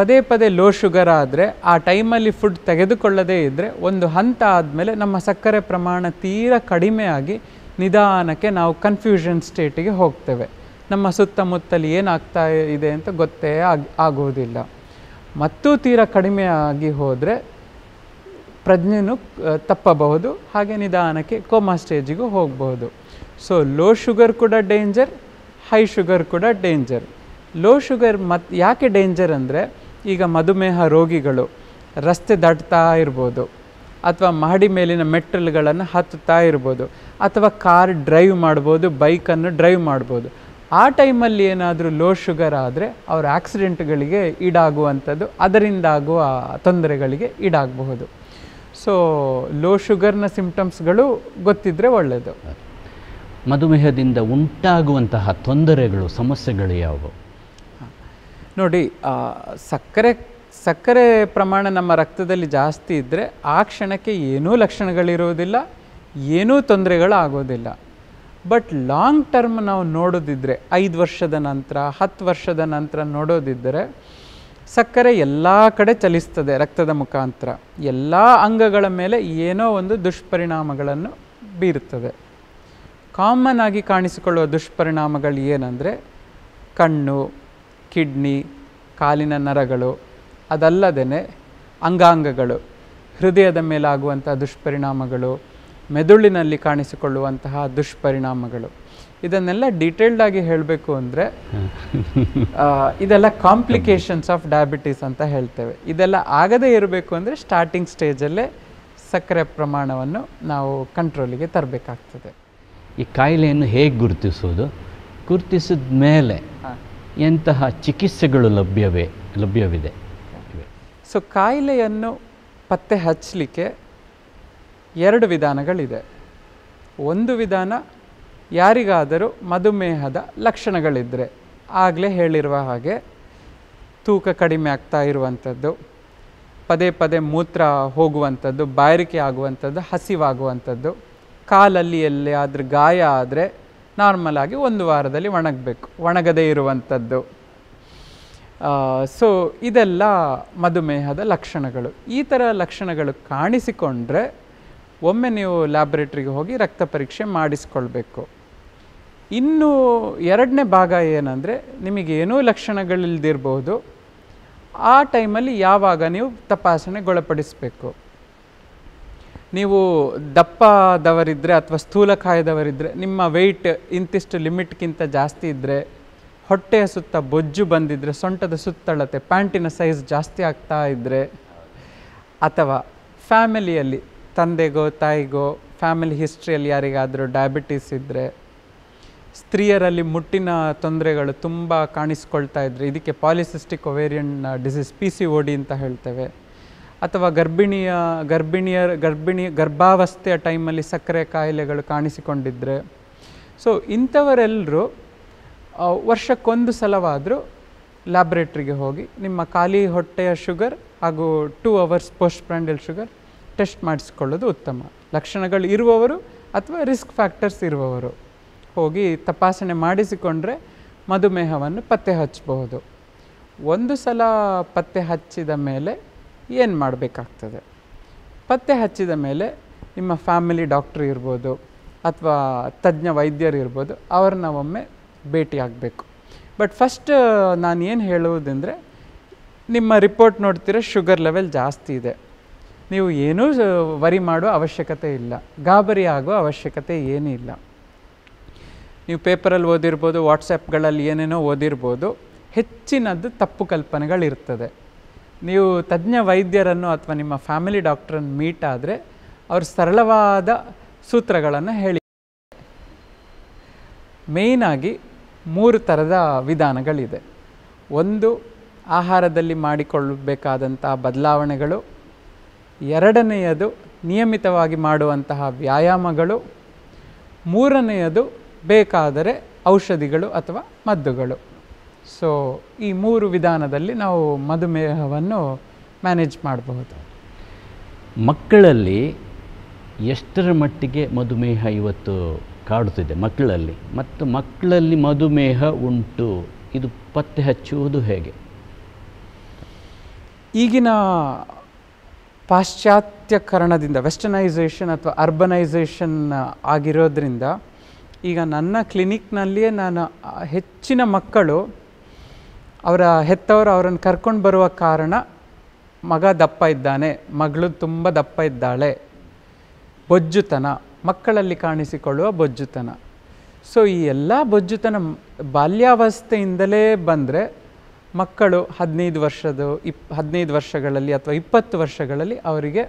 ಪದೇ ಪದೇ ಲೋ ಶುಗರ್ ಆದರೆ ಆ ಟೈಮಲ್ಲಿ ಫುಡ್ ತೆಗೆದುಕೊಳ್ಳದೇ ಇದ್ದರೆ ಒಂದು ಹಂತ ಆದಮೇಲೆ ನಮ್ಮ ಸಕ್ಕರೆ ಪ್ರಮಾಣ ತೀರ ಕಡಿಮೆಯಾಗಿ ನಿಧಾನಕ್ಕೆ ನಾವು ಕನ್ಫ್ಯೂಷನ್ ಸ್ಟೇಟಿಗೆ ಹೋಗ್ತೇವೆ ನಮ್ಮ ಸುತ್ತಮುತ್ತಲು ಏನಾಗ್ತಾ ಇದೆ ಅಂತ ಗೊತ್ತೇ ಆಗಿ ಆಗೋದಿಲ್ಲ ಮತ್ತೂ ತೀರ ಕಡಿಮೆಯಾಗಿ ಹೋದರೆ ಪ್ರಜ್ಞೆನೂ ತಪ್ಪಬಹುದು ಹಾಗೆ ನಿಧಾನಕ್ಕೆ ಕೋಮಾ ಸ್ಟೇಜಿಗೂ ಹೋಗಬಹುದು ಸೊ ಲೋ ಶುಗರ್ ಕೂಡ ಡೇಂಜರ್ ಹೈ ಶುಗರ್ ಕೂಡ ಡೇಂಜರ್ ಲೋ ಶುಗರ್ ಮತ್ತು ಯಾಕೆ ಡೇಂಜರ್ ಅಂದರೆ ಈಗ ಮಧುಮೇಹ ರೋಗಿಗಳು ರಸ್ತೆ ದಾಟ್ತಾ ಇರ್ಬೋದು ಅಥವಾ ಮಹಡಿ ಮೇಲಿನ ಮೆಟ್ಟಲುಗಳನ್ನು ಹತ್ತುತ್ತಾ ಇರ್ಬೋದು ಅಥವಾ ಕಾರ್ ಡ್ರೈವ್ ಮಾಡ್ಬೋದು ಬೈಕನ್ನು ಡ್ರೈವ್ ಮಾಡ್ಬೋದು ಆ ಟೈಮಲ್ಲಿ ಏನಾದರೂ ಲೋ ಶುಗರ್ ಆದರೆ ಅವರ ಆಕ್ಸಿಡೆಂಟ್ಗಳಿಗೆ ಈಡಾಗುವಂಥದ್ದು ಅದರಿಂದಾಗುವ ತೊಂದರೆಗಳಿಗೆ ಈಡಾಗಬಹುದು ಸೊ ಲೋ ಶುಗರ್ನ ಸಿಂಪ್ಟಮ್ಸ್ಗಳು ಗೊತ್ತಿದ್ದರೆ ಒಳ್ಳೆಯದು ಮಧುಮೇಹದಿಂದ ಉಂಟಾಗುವಂತಹ ತೊಂದರೆಗಳು ಸಮಸ್ಯೆಗಳು ಯಾವುವು ನೋಡಿ ಸಕ್ಕರೆ ಸಕ್ಕರೆ ಪ್ರಮಾಣ ನಮ್ಮ ರಕ್ತದಲ್ಲಿ ಜಾಸ್ತಿ ಇದ್ದರೆ ಆ ಕ್ಷಣಕ್ಕೆ ಏನೂ ಲಕ್ಷಣಗಳಿರೋದಿಲ್ಲ ಏನೂ ಆಗೋದಿಲ್ಲ ಬಟ್ ಲಾಂಗ್ ಟರ್ಮ್ ನಾವು ನೋಡೋದಿದ್ದರೆ ಐದು ವರ್ಷದ ನಂತರ ಹತ್ತು ವರ್ಷದ ನಂತರ ನೋಡೋದಿದ್ದರೆ ಸಕ್ಕರೆ ಎಲ್ಲ ಕಡೆ ಚಲಿಸ್ತದೆ ರಕ್ತದ ಮುಖಾಂತರ ಎಲ್ಲ ಅಂಗಗಳ ಮೇಲೆ ಏನೋ ಒಂದು ದುಷ್ಪರಿಣಾಮಗಳನ್ನು ಬೀರುತ್ತದೆ ಕಾಮನ್ ಆಗಿ ಕಾಣಿಸಿಕೊಳ್ಳುವ ದುಷ್ಪರಿಣಾಮಗಳು ಏನಂದರೆ ಕಣ್ಣು ಕಿಡ್ನಿ ಕಾಲಿನ ನರಗಳು ಅದಲ್ಲದೇ ಅಂಗಾಂಗಗಳು ಹೃದಯದ ಮೇಲಾಗುವಂಥ ದುಷ್ಪರಿಣಾಮಗಳು ಮೆದುಳಿನಲ್ಲಿ ಕಾಣಿಸಿಕೊಳ್ಳುವಂತಹ ದುಷ್ಪರಿಣಾಮಗಳು ಇದನ್ನೆಲ್ಲ ಆಗಿ ಹೇಳಬೇಕು ಅಂದರೆ ಇದೆಲ್ಲ ಕಾಂಪ್ಲಿಕೇಶನ್ಸ್ ಆಫ್ ಡಯಾಬಿಟೀಸ್ ಅಂತ ಹೇಳ್ತೇವೆ ಇದೆಲ್ಲ ಆಗದೇ ಇರಬೇಕು ಅಂದರೆ ಸ್ಟಾರ್ಟಿಂಗ್ ಸ್ಟೇಜಲ್ಲೇ ಸಕ್ಕರೆ ಪ್ರಮಾಣವನ್ನು ನಾವು ಕಂಟ್ರೋಲಿಗೆ ತರಬೇಕಾಗ್ತದೆ ಈ ಕಾಯಿಲೆಯನ್ನು ಹೇಗೆ ಗುರುತಿಸೋದು ಗುರುತಿಸಿದ ಮೇಲೆ ಎಂತಹ ಚಿಕಿತ್ಸೆಗಳು ಲಭ್ಯವೇ ಲಭ್ಯವಿದೆ ಸೊ ಕಾಯಿಲೆಯನ್ನು ಪತ್ತೆ ಹಚ್ಚಲಿಕ್ಕೆ ಎರಡು ವಿಧಾನಗಳಿದೆ ಒಂದು ವಿಧಾನ ಯಾರಿಗಾದರೂ ಮಧುಮೇಹದ ಲಕ್ಷಣಗಳಿದ್ದರೆ ಆಗಲೇ ಹೇಳಿರುವ ಹಾಗೆ ತೂಕ ಕಡಿಮೆ ಆಗ್ತಾ ಇರುವಂಥದ್ದು ಪದೇ ಪದೇ ಮೂತ್ರ ಹೋಗುವಂಥದ್ದು ಬಾಯಾರಿಕೆ ಆಗುವಂಥದ್ದು ಹಸಿವಾಗುವಂಥದ್ದು ಕಾಲಲ್ಲಿ ಎಲ್ಲಿ ಗಾಯ ಆದರೆ ನಾರ್ಮಲಾಗಿ ಒಂದು ವಾರದಲ್ಲಿ ಒಣಗಬೇಕು ಒಣಗದೇ ಇರುವಂಥದ್ದು ಸೊ ಇದೆಲ್ಲ ಮಧುಮೇಹದ ಲಕ್ಷಣಗಳು ಈ ಥರ ಲಕ್ಷಣಗಳು ಕಾಣಿಸಿಕೊಂಡ್ರೆ ಒಮ್ಮೆ ನೀವು ಲ್ಯಾಬ್ರೇಟ್ರಿಗೆ ಹೋಗಿ ರಕ್ತ ಪರೀಕ್ಷೆ ಮಾಡಿಸ್ಕೊಳ್ಬೇಕು ಇನ್ನು ಎರಡನೇ ಭಾಗ ಏನಂದರೆ ನಿಮಗೇನೂ ಲಕ್ಷಣಗಳಿಲ್ದಿರ್ಬೋದು ಆ ಟೈಮಲ್ಲಿ ಯಾವಾಗ ನೀವು ತಪಾಸಣೆಗೊಳಪಡಿಸಬೇಕು ನೀವು ದಪ್ಪದವರಿದ್ದರೆ ಅಥವಾ ಸ್ಥೂಲಕಾಯದವರಿದ್ದರೆ ನಿಮ್ಮ ವೆಯ್ಟ್ ಇಂತಿಷ್ಟು ಲಿಮಿಟ್ಗಿಂತ ಜಾಸ್ತಿ ಇದ್ದರೆ ಹೊಟ್ಟೆಯ ಸುತ್ತ ಬೊಜ್ಜು ಬಂದಿದ್ದರೆ ಸೊಂಟದ ಸುತ್ತಳತೆ ಪ್ಯಾಂಟಿನ ಸೈಜ್ ಜಾಸ್ತಿ ಆಗ್ತಾ ಇದ್ದರೆ ಅಥವಾ ಫ್ಯಾಮಿಲಿಯಲ್ಲಿ ತಂದೆಗೋ ತಾಯಿಗೋ ಫ್ಯಾಮಿಲಿ ಹಿಸ್ಟ್ರಿಯಲ್ಲಿ ಯಾರಿಗಾದರೂ ಡಯಾಬಿಟೀಸ್ ಇದ್ದರೆ ಸ್ತ್ರೀಯರಲ್ಲಿ ಮುಟ್ಟಿನ ತೊಂದರೆಗಳು ತುಂಬ ಕಾಣಿಸ್ಕೊಳ್ತಾ ಇದ್ದರೆ ಇದಕ್ಕೆ polycystic ovarian disease P C D ಅಂತ ಹೇಳ್ತೇವೆ ಅಥವಾ ಗರ್ಭಿಣಿಯ ಗರ್ಭಿಣಿಯ ಗರ್ಭಿಣಿ ಗರ್ಭಾವಸ್ಥೆಯ ಟೈಮಲ್ಲಿ ಸಕ್ಕರೆ ಕಾಯಿಲೆಗಳು ಕಾಣಿಸಿಕೊಂಡಿದ್ದರೆ ಸೊ ಇಂಥವರೆಲ್ಲರೂ ವರ್ಷಕ್ಕೊಂದು ಸಲವಾದರೂ ಲ್ಯಾಬ್ರೇಟ್ರಿಗೆ ಹೋಗಿ ನಿಮ್ಮ ಖಾಲಿ ಹೊಟ್ಟೆಯ ಶುಗರ್ ಹಾಗೂ two hours post prandial sugar test ಮಾಡಿಸ್ಕೊಳ್ಳೋದು ಉತ್ತಮ ಲಕ್ಷಣಗಳು ಇರುವವರು ಅಥವಾ ರಿಸ್ಕ್ ಫ್ಯಾಕ್ಟರ್ಸ್ ಇರುವವರು ಹೋಗಿ ತಪಾಸಣೆ ಮಾಡಿಸಿಕೊಂಡ್ರೆ ಮಧುಮೇಹವನ್ನು ಪತ್ತೆ ಹಚ್ಚಬಹುದು ಒಂದು ಸಲ ಪತ್ತೆ ಹಚ್ಚಿದ ಮೇಲೆ ಏನು ಮಾಡಬೇಕಾಗ್ತದೆ ಪತ್ತೆ ಹಚ್ಚಿದ ಮೇಲೆ ನಿಮ್ಮ ಫ್ಯಾಮಿಲಿ ಡಾಕ್ಟ್ರ್ ಇರ್ಬೋದು ಅಥವಾ ತಜ್ಞ ವೈದ್ಯರು ಇರ್ಬೋದು ಅವ್ರನ್ನ ಒಮ್ಮೆ ಭೇಟಿಯಾಗಬೇಕು ಬಟ್ ಫಸ್ಟ್ ನಾನು ಏನು ಹೇಳುವುದೆಂದರೆ ನಿಮ್ಮ ರಿಪೋರ್ಟ್ ನೋಡ್ತೀರ ಶುಗರ್ ಲೆವೆಲ್ ಜಾಸ್ತಿ ಇದೆ ನೀವು ಏನೂ ವರಿ ಮಾಡೋ ಅವಶ್ಯಕತೆ ಇಲ್ಲ ಗಾಬರಿ ಆಗೋ ಅವಶ್ಯಕತೆ ಏನೂ ಇಲ್ಲ ನೀವು ಪೇಪರಲ್ಲಿ ಓದಿರ್ಬೋದು ವಾಟ್ಸಪ್ಗಳಲ್ಲಿ ಏನೇನೋ ಓದಿರ್ಬೋದು ಹೆಚ್ಚಿನದ್ದು ತಪ್ಪು ಕಲ್ಪನೆಗಳಿರ್ತದೆ ನೀವು ತಜ್ಞ ವೈದ್ಯರನ್ನು ಅಥವಾ ನಿಮ್ಮ ಫ್ಯಾಮಿಲಿ ಡಾಕ್ಟ್ರನ್ನು ಮೀಟ್ ಆದರೆ ಅವರು ಸರಳವಾದ ಸೂತ್ರಗಳನ್ನು ಹೇಳಿ ಮೇಯ್ನಾಗಿ ಮೂರು ಥರದ ವಿಧಾನಗಳಿದೆ ಒಂದು ಆಹಾರದಲ್ಲಿ ಮಾಡಿಕೊಳ್ಳಬೇಕಾದಂತಹ ಬದಲಾವಣೆಗಳು ಎರಡನೆಯದು ನಿಯಮಿತವಾಗಿ ಮಾಡುವಂತಹ ವ್ಯಾಯಾಮಗಳು ಮೂರನೆಯದು ಬೇಕಾದರೆ ಔಷಧಿಗಳು ಅಥವಾ ಮದ್ದುಗಳು ಸೊ ಈ ಮೂರು ವಿಧಾನದಲ್ಲಿ ನಾವು ಮಧುಮೇಹವನ್ನು ಮ್ಯಾನೇಜ್ ಮಾಡಬಹುದು ಮಕ್ಕಳಲ್ಲಿ ಎಷ್ಟರ ಮಟ್ಟಿಗೆ ಮಧುಮೇಹ ಇವತ್ತು ಕಾಡುತ್ತಿದೆ ಮಕ್ಕಳಲ್ಲಿ ಮತ್ತು ಮಕ್ಕಳಲ್ಲಿ ಮಧುಮೇಹ ಉಂಟು ಇದು ಪತ್ತೆ ಹಚ್ಚುವುದು ಹೇಗೆ ಈಗಿನ ಪಾಶ್ಚಾತ್ಯಕರಣದಿಂದ ವೆಸ್ಟರ್ನೈಸೇಷನ್ ಅಥವಾ ಅರ್ಬನೈಸೇಷನ್ ಆಗಿರೋದ್ರಿಂದ ಈಗ ನನ್ನ ಕ್ಲಿನಿಕ್ನಲ್ಲಿಯೇ ನಾನು ಹೆಚ್ಚಿನ ಮಕ್ಕಳು ಅವರ ಹೆತ್ತವರು ಅವರನ್ನು ಕರ್ಕೊಂಡು ಬರುವ ಕಾರಣ ಮಗ ದಪ್ಪ ಇದ್ದಾನೆ ಮಗಳು ತುಂಬ ದಪ್ಪ ಇದ್ದಾಳೆ ಬೊಜ್ಜುತನ ಮಕ್ಕಳಲ್ಲಿ ಕಾಣಿಸಿಕೊಳ್ಳುವ ಬೊಜ್ಜುತನ ಸೊ ಈ ಎಲ್ಲ ಬೊಜ್ಜುತನ ಬಾಲ್ಯಾವಸ್ಥೆಯಿಂದಲೇ ಬಂದರೆ ಮಕ್ಕಳು ಹದಿನೈದು ವರ್ಷದ ಇಪ್ ಹದಿನೈದು ವರ್ಷಗಳಲ್ಲಿ ಅಥವಾ ಇಪ್ಪತ್ತು ವರ್ಷಗಳಲ್ಲಿ ಅವರಿಗೆ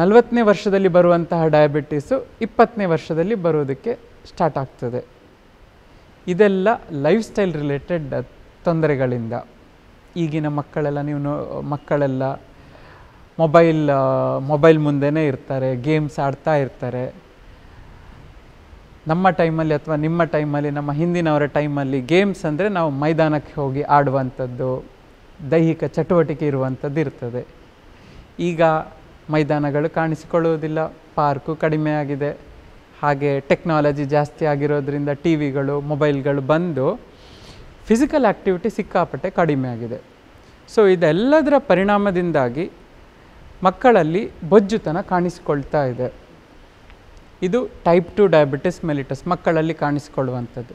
ನಲವತ್ತನೇ ವರ್ಷದಲ್ಲಿ ಬರುವಂತಹ ಡಯಾಬಿಟೀಸು ಇಪ್ಪತ್ತನೇ ವರ್ಷದಲ್ಲಿ ಬರೋದಕ್ಕೆ ಸ್ಟಾರ್ಟ್ ಆಗ್ತದೆ ಇದೆಲ್ಲ ಲೈಫ್ ಸ್ಟೈಲ್ ರಿಲೇಟೆಡ್ ತೊಂದರೆಗಳಿಂದ ಈಗಿನ ಮಕ್ಕಳೆಲ್ಲ ನೀವು ಮಕ್ಕಳೆಲ್ಲ ಮೊಬೈಲ್ ಮೊಬೈಲ್ ಮುಂದೆನೇ ಇರ್ತಾರೆ ಗೇಮ್ಸ್ ಆಡ್ತಾ ಇರ್ತಾರೆ ನಮ್ಮ ಟೈಮಲ್ಲಿ ಅಥವಾ ನಿಮ್ಮ ಟೈಮಲ್ಲಿ ನಮ್ಮ ಹಿಂದಿನವರ ಟೈಮಲ್ಲಿ ಗೇಮ್ಸ್ ಅಂದರೆ ನಾವು ಮೈದಾನಕ್ಕೆ ಹೋಗಿ ಆಡುವಂಥದ್ದು ದೈಹಿಕ ಚಟುವಟಿಕೆ ಇರುವಂಥದ್ದು ಇರ್ತದೆ ಈಗ ಮೈದಾನಗಳು ಕಾಣಿಸಿಕೊಳ್ಳುವುದಿಲ್ಲ ಪಾರ್ಕು ಕಡಿಮೆಯಾಗಿದೆ ಹಾಗೆ ಟೆಕ್ನಾಲಜಿ ಜಾಸ್ತಿ ಆಗಿರೋದ್ರಿಂದ ಟಿ ವಿಗಳು ಮೊಬೈಲ್ಗಳು ಬಂದು ಫಿಸಿಕಲ್ ಆ್ಯಕ್ಟಿವಿಟಿ ಸಿಕ್ಕಾಪಟ್ಟೆ ಕಡಿಮೆ ಆಗಿದೆ ಸೊ ಇದೆಲ್ಲದರ ಪರಿಣಾಮದಿಂದಾಗಿ ಮಕ್ಕಳಲ್ಲಿ ಬೊಜ್ಜುತನ ಕಾಣಿಸಿಕೊಳ್ತಾ ಇದೆ ಇದು ಟೈಪ್ ಟು ಡಯಾಬಿಟಿಸ್ ಮೆಲಿಟಸ್ ಮಕ್ಕಳಲ್ಲಿ ಕಾಣಿಸಿಕೊಳ್ಳುವಂಥದ್ದು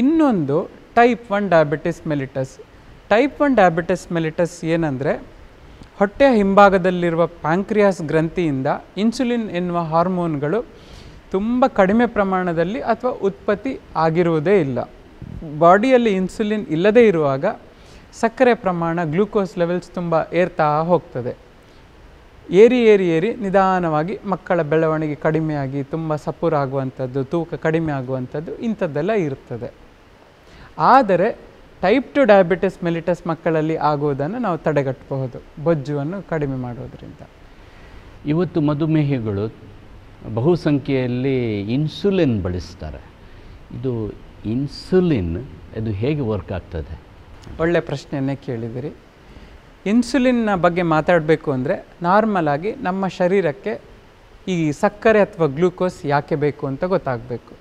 ಇನ್ನೊಂದು type one diabetes mellitus type one diabetes mellitus ಏನಂದರೆ ಹೊಟ್ಟೆಯ ಹಿಂಭಾಗದಲ್ಲಿರುವ ಪ್ಯಾಂಕ್ರಿಯಾಸ್ ಗ್ರಂಥಿಯಿಂದ ಇನ್ಸುಲಿನ್ ಎನ್ನುವ ಹಾರ್ಮೋನ್ಗಳು ತುಂಬ ಕಡಿಮೆ ಪ್ರಮಾಣದಲ್ಲಿ ಅಥವಾ ಉತ್ಪತ್ತಿ ಆಗಿರುವುದೇ ಇಲ್ಲ ಬಾಡಿಯಲ್ಲಿ ಇನ್ಸುಲಿನ್ ಇಲ್ಲದೇ ಇರುವಾಗ ಸಕ್ಕರೆ ಪ್ರಮಾಣ ಗ್ಲೂಕೋಸ್ ಲೆವೆಲ್ಸ್ ತುಂಬ ಏರ್ತಾ ಹೋಗ್ತದೆ ಏರಿ ಏರಿ ಏರಿ ನಿಧಾನವಾಗಿ ಮಕ್ಕಳ ಬೆಳವಣಿಗೆ ಕಡಿಮೆಯಾಗಿ ತುಂಬ ಸಪುರಾಗುವಂಥದ್ದು ತೂಕ ಕಡಿಮೆ ಆಗುವಂಥದ್ದು ಇಂಥದ್ದೆಲ್ಲ ಇರ್ತದೆ ಆದರೆ ಟೈಪ್ ಟು ಡಯಾಬಿಟಿಸ್ ಮೆಲಿಟಸ್ ಮಕ್ಕಳಲ್ಲಿ ಆಗುವುದನ್ನು ನಾವು ತಡೆಗಟ್ಟಬಹುದು ಬೊಜ್ಜುವನ್ನು ಕಡಿಮೆ ಮಾಡೋದರಿಂದ ಇವತ್ತು ಮಧುಮೇಹಿಗಳು ಬಹುಸಂಖ್ಯೆಯಲ್ಲಿ ಇನ್ಸುಲಿನ್ ಬಳಸ್ತಾರೆ ಇದು ಇನ್ಸುಲಿನ್ ಅದು ಹೇಗೆ ವರ್ಕ್ ಆಗ್ತದೆ ಒಳ್ಳೆಯ ಪ್ರಶ್ನೆಯನ್ನೇ ಕೇಳಿದಿರಿ ಇನ್ಸುಲಿನ್ನ ಬಗ್ಗೆ ಮಾತಾಡಬೇಕು ಅಂದರೆ ನಾರ್ಮಲಾಗಿ ನಮ್ಮ ಶರೀರಕ್ಕೆ ಈ ಸಕ್ಕರೆ ಅಥವಾ ಗ್ಲೂಕೋಸ್ ಯಾಕೆ ಬೇಕು ಅಂತ ಗೊತ್ತಾಗಬೇಕು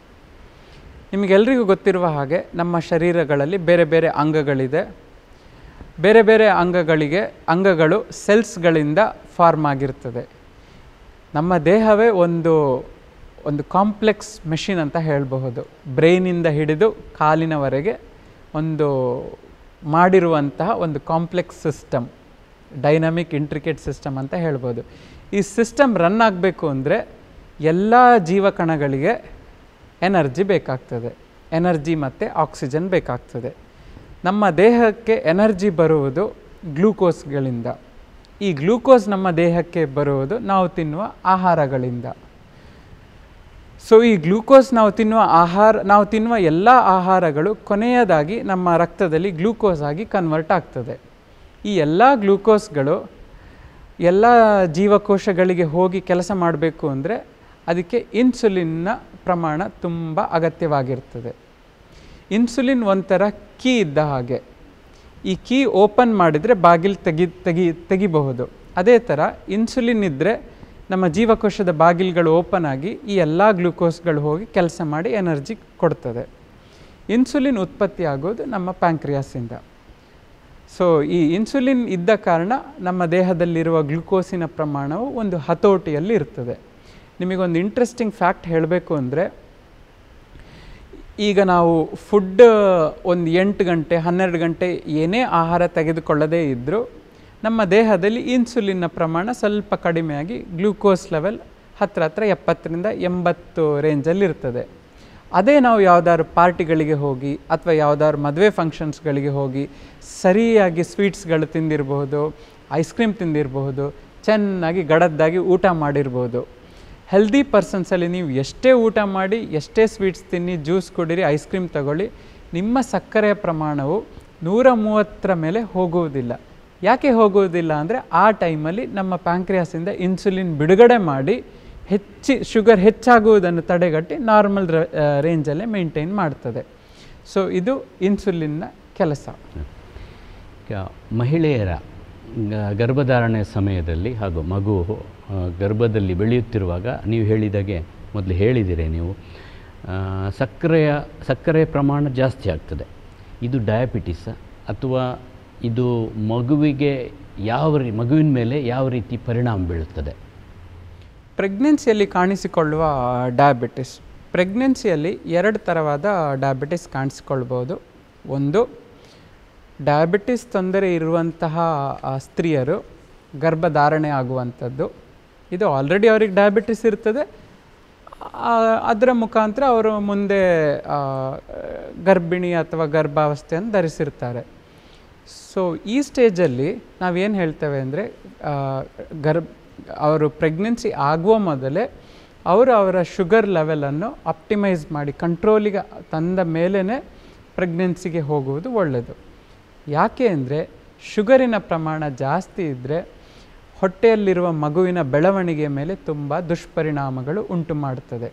ನಿಮಗೆಲ್ಲರಿಗೂ ಗೊತ್ತಿರುವ ಹಾಗೆ ನಮ್ಮ ಶರೀರಗಳಲ್ಲಿ ಬೇರೆ ಬೇರೆ ಅಂಗಗಳಿದೆ ಬೇರೆ ಬೇರೆ ಅಂಗಗಳಿಗೆ ಅಂಗಗಳು ಸೆಲ್ಸ್ಗಳಿಂದ ಫಾರ್ಮ್ ಆಗಿರ್ತದೆ ನಮ್ಮ ದೇಹವೇ ಒಂದು ಒಂದು ಕಾಂಪ್ಲೆಕ್ಸ್ ಮೆಷಿನ್ ಅಂತ ಹೇಳಬಹುದು ಬ್ರೈನಿಂದ ಹಿಡಿದು ಕಾಲಿನವರೆಗೆ ಒಂದು ಮಾಡಿರುವಂತಹ ಒಂದು complex system dynamic intricate system ಅಂತ ಹೇಳ್ಬೋದು ಈ ಸಿಸ್ಟಮ್ ರನ್ ಆಗಬೇಕು ಅಂದರೆ ಎಲ್ಲ ಜೀವಕಣಗಳಿಗೆ ಎನರ್ಜಿ ಬೇಕಾಗ್ತದೆ ಎನರ್ಜಿ ಮತ್ತು ಆಕ್ಸಿಜನ್ ಬೇಕಾಗ್ತದೆ ನಮ್ಮ ದೇಹಕ್ಕೆ ಎನರ್ಜಿ ಬರುವುದು ಗ್ಲೂಕೋಸ್ಗಳಿಂದ ಈ ಗ್ಲೂಕೋಸ್ ನಮ್ಮ ದೇಹಕ್ಕೆ ಬರುವುದು ನಾವು ತಿನ್ನುವ ಆಹಾರಗಳಿಂದ ಸೊ ಈ ಗ್ಲೂಕೋಸ್ ನಾವು ತಿನ್ನುವ ಆಹಾರ ನಾವು ತಿನ್ನುವ ಎಲ್ಲ ಆಹಾರಗಳು ಕೊನೆಯದಾಗಿ ನಮ್ಮ ರಕ್ತದಲ್ಲಿ ಗ್ಲೂಕೋಸ್ ಆಗಿ ಕನ್ವರ್ಟ್ ಆಗ್ತದೆ ಈ ಎಲ್ಲ ಗ್ಲೂಕೋಸ್ಗಳು ಎಲ್ಲ ಜೀವಕೋಶಗಳಿಗೆ ಹೋಗಿ ಕೆಲಸ ಮಾಡಬೇಕು ಅಂದರೆ ಅದಕ್ಕೆ ಇನ್ಸುಲಿನ್ನ ಪ್ರಮಾಣ ತುಂಬ ಅಗತ್ಯವಾಗಿರ್ತದೆ ಇನ್ಸುಲಿನ್ ಒಂಥರ ಕೀ ಇದ್ದ ಹಾಗೆ ಈ ಕೀ ಓಪನ್ ಮಾಡಿದರೆ ಬಾಗಿಲು ತೆಗಿ ತೆಗಿ ತೆಗಿಬಹುದು ಅದೇ ಥರ ಇನ್ಸುಲಿನ್ ಇದ್ದರೆ ನಮ್ಮ ಜೀವಕೋಶದ ಬಾಗಿಲುಗಳು ಓಪನ್ ಆಗಿ ಈ ಎಲ್ಲ ಗ್ಲುಕೋಸ್ಗಳು ಹೋಗಿ ಕೆಲಸ ಮಾಡಿ ಎನರ್ಜಿ ಕೊಡ್ತದೆ ಇನ್ಸುಲಿನ್ ಉತ್ಪತ್ತಿ ಆಗೋದು ನಮ್ಮ ಪ್ಯಾಂಕ್ರಿಯಾಸಿಂದ ಸೊ ಈ ಇನ್ಸುಲಿನ್ ಇದ್ದ ಕಾರಣ ನಮ್ಮ ದೇಹದಲ್ಲಿರುವ ಗ್ಲುಕೋಸಿನ ಪ್ರಮಾಣವು ಒಂದು ಹತೋಟಿಯಲ್ಲಿ ಇರ್ತದೆ ನಿಮಗೊಂದು ಇಂಟ್ರೆಸ್ಟಿಂಗ್ ಫ್ಯಾಕ್ಟ್ ಹೇಳಬೇಕು ಅಂದರೆ ಈಗ ನಾವು ಫುಡ್ ಒಂದು ಎಂಟು ಗಂಟೆ ಹನ್ನೆರಡು ಗಂಟೆ ಏನೇ ಆಹಾರ ತೆಗೆದುಕೊಳ್ಳದೇ ಇದ್ದರೂ ನಮ್ಮ ದೇಹದಲ್ಲಿ ಇನ್ಸುಲಿನ್ನ ಪ್ರಮಾಣ ಸ್ವಲ್ಪ ಕಡಿಮೆಯಾಗಿ ಗ್ಲೂಕೋಸ್ ಲೆವೆಲ್ ಹತ್ರ ಹತ್ರ ಎಪ್ಪತ್ತರಿಂದ ಎಂಬತ್ತು ರೇಂಜಲ್ಲಿರ್ತದೆ ಅದೇ ನಾವು ಯಾವುದಾದ್ರು ಪಾರ್ಟಿಗಳಿಗೆ ಹೋಗಿ ಅಥವಾ ಯಾವುದಾದ್ರು ಮದುವೆ ಫಂಕ್ಷನ್ಸ್ಗಳಿಗೆ ಹೋಗಿ ಸರಿಯಾಗಿ ಸ್ವೀಟ್ಸ್ಗಳು ತಿಂದಿರಬಹುದು ಐಸ್ ಕ್ರೀಮ್ ತಿಂದಿರಬಹುದು ಚೆನ್ನಾಗಿ ಗಡದ್ದಾಗಿ ಊಟ ಮಾಡಿರ್ಬೋದು ಹೆಲ್ದಿ ಪರ್ಸನ್ಸಲ್ಲಿ ನೀವು ಎಷ್ಟೇ ಊಟ ಮಾಡಿ ಎಷ್ಟೇ ಸ್ವೀಟ್ಸ್ ತಿನ್ನಿ ಜ್ಯೂಸ್ ಕುಡೀರಿ ಐಸ್ ಕ್ರೀಮ್ ತಗೊಳ್ಳಿ ನಿಮ್ಮ ಸಕ್ಕರೆಯ ಪ್ರಮಾಣವು ನೂರ ಮೂವತ್ತರ ಮೇಲೆ ಹೋಗುವುದಿಲ್ಲ ಯಾಕೆ ಹೋಗುವುದಿಲ್ಲ ಅಂದರೆ ಆ ಟೈಮಲ್ಲಿ ನಮ್ಮ ಪ್ಯಾಂಕ್ರಿಯಾಸಿಂದ ಇನ್ಸುಲಿನ್ ಬಿಡುಗಡೆ ಮಾಡಿ ಹೆಚ್ಚಿ ಶುಗರ್ ಹೆಚ್ಚಾಗುವುದನ್ನು ತಡೆಗಟ್ಟಿ ನಾರ್ಮಲ್ ರೇಂಜಲ್ಲೇ ಮೇಂಟೈನ್ ಮಾಡ್ತದೆ ಸೊ ಇದು ಇನ್ಸುಲಿನ್ನ ಕೆಲಸ ಮಹಿಳೆಯರ ಗರ್ಭಧಾರಣೆ ಸಮಯದಲ್ಲಿ ಹಾಗೂ ಮಗು ಗರ್ಭದಲ್ಲಿ ಬೆಳೆಯುತ್ತಿರುವಾಗ ನೀವು ಹೇಳಿದಾಗೆ ಮೊದಲು ಹೇಳಿದಿರಿ ನೀವು ಸಕ್ಕರೆಯ ಸಕ್ಕರೆ ಪ್ರಮಾಣ ಜಾಸ್ತಿ ಆಗ್ತದೆ ಇದು ಡಯಾಬಿಟಿಸ ಅಥವಾ ಇದು ಮಗುವಿಗೆ ಯಾವ ರೀ ಮಗುವಿನ ಮೇಲೆ ಯಾವ ರೀತಿ ಪರಿಣಾಮ ಬೀಳುತ್ತದೆ ಪ್ರೆಗ್ನೆನ್ಸಿಯಲ್ಲಿ ಕಾಣಿಸಿಕೊಳ್ಳುವ ಡಯಾಬಿಟಿಸ್ ಪ್ರೆಗ್ನೆನ್ಸಿಯಲ್ಲಿ ಎರಡು ಥರವಾದ ಡಯಾಬಿಟಿಸ್ ಕಾಣಿಸಿಕೊಳ್ಬೋದು ಒಂದು ಡಯಾಬಿಟಿಸ್ ತೊಂದರೆ ಇರುವಂತಹ ಸ್ತ್ರೀಯರು ಗರ್ಭಧಾರಣೆ ಆಗುವಂಥದ್ದು ಇದು ಆಲ್ರೆಡಿ ಅವ್ರಿಗೆ ಡಯಾಬಿಟಿಸ್ ಇರ್ತದೆ ಅದರ ಮುಖಾಂತರ ಅವರು ಮುಂದೆ ಗರ್ಭಿಣಿ ಅಥವಾ ಗರ್ಭಾವಸ್ಥೆಯನ್ನು ಧರಿಸಿರ್ತಾರೆ ಸೊ ಈ ಸ್ಟೇಜಲ್ಲಿ ನಾವೇನು ಹೇಳ್ತೇವೆ ಅಂದರೆ ಗರ್ಭ ಅವರು ಪ್ರೆಗ್ನೆನ್ಸಿ ಆಗುವ ಮೊದಲೇ ಅವರು ಅವರ ಶುಗರ್ ಲೆವೆಲನ್ನು ಆಪ್ಟಿಮೈಸ್ ಮಾಡಿ ಕಂಟ್ರೋಲಿಗೆ ತಂದ ಮೇಲೇ ಪ್ರೆಗ್ನೆನ್ಸಿಗೆ ಹೋಗುವುದು ಒಳ್ಳೆಯದು ಯಾಕೆ ಅಂದರೆ ಶುಗರಿನ ಪ್ರಮಾಣ ಜಾಸ್ತಿ ಇದ್ದರೆ ಹೊಟ್ಟೆಯಲ್ಲಿರುವ ಮಗುವಿನ ಬೆಳವಣಿಗೆಯ ಮೇಲೆ ತುಂಬ ದುಷ್ಪರಿಣಾಮಗಳು ಉಂಟು ಮಾಡುತ್ತದೆ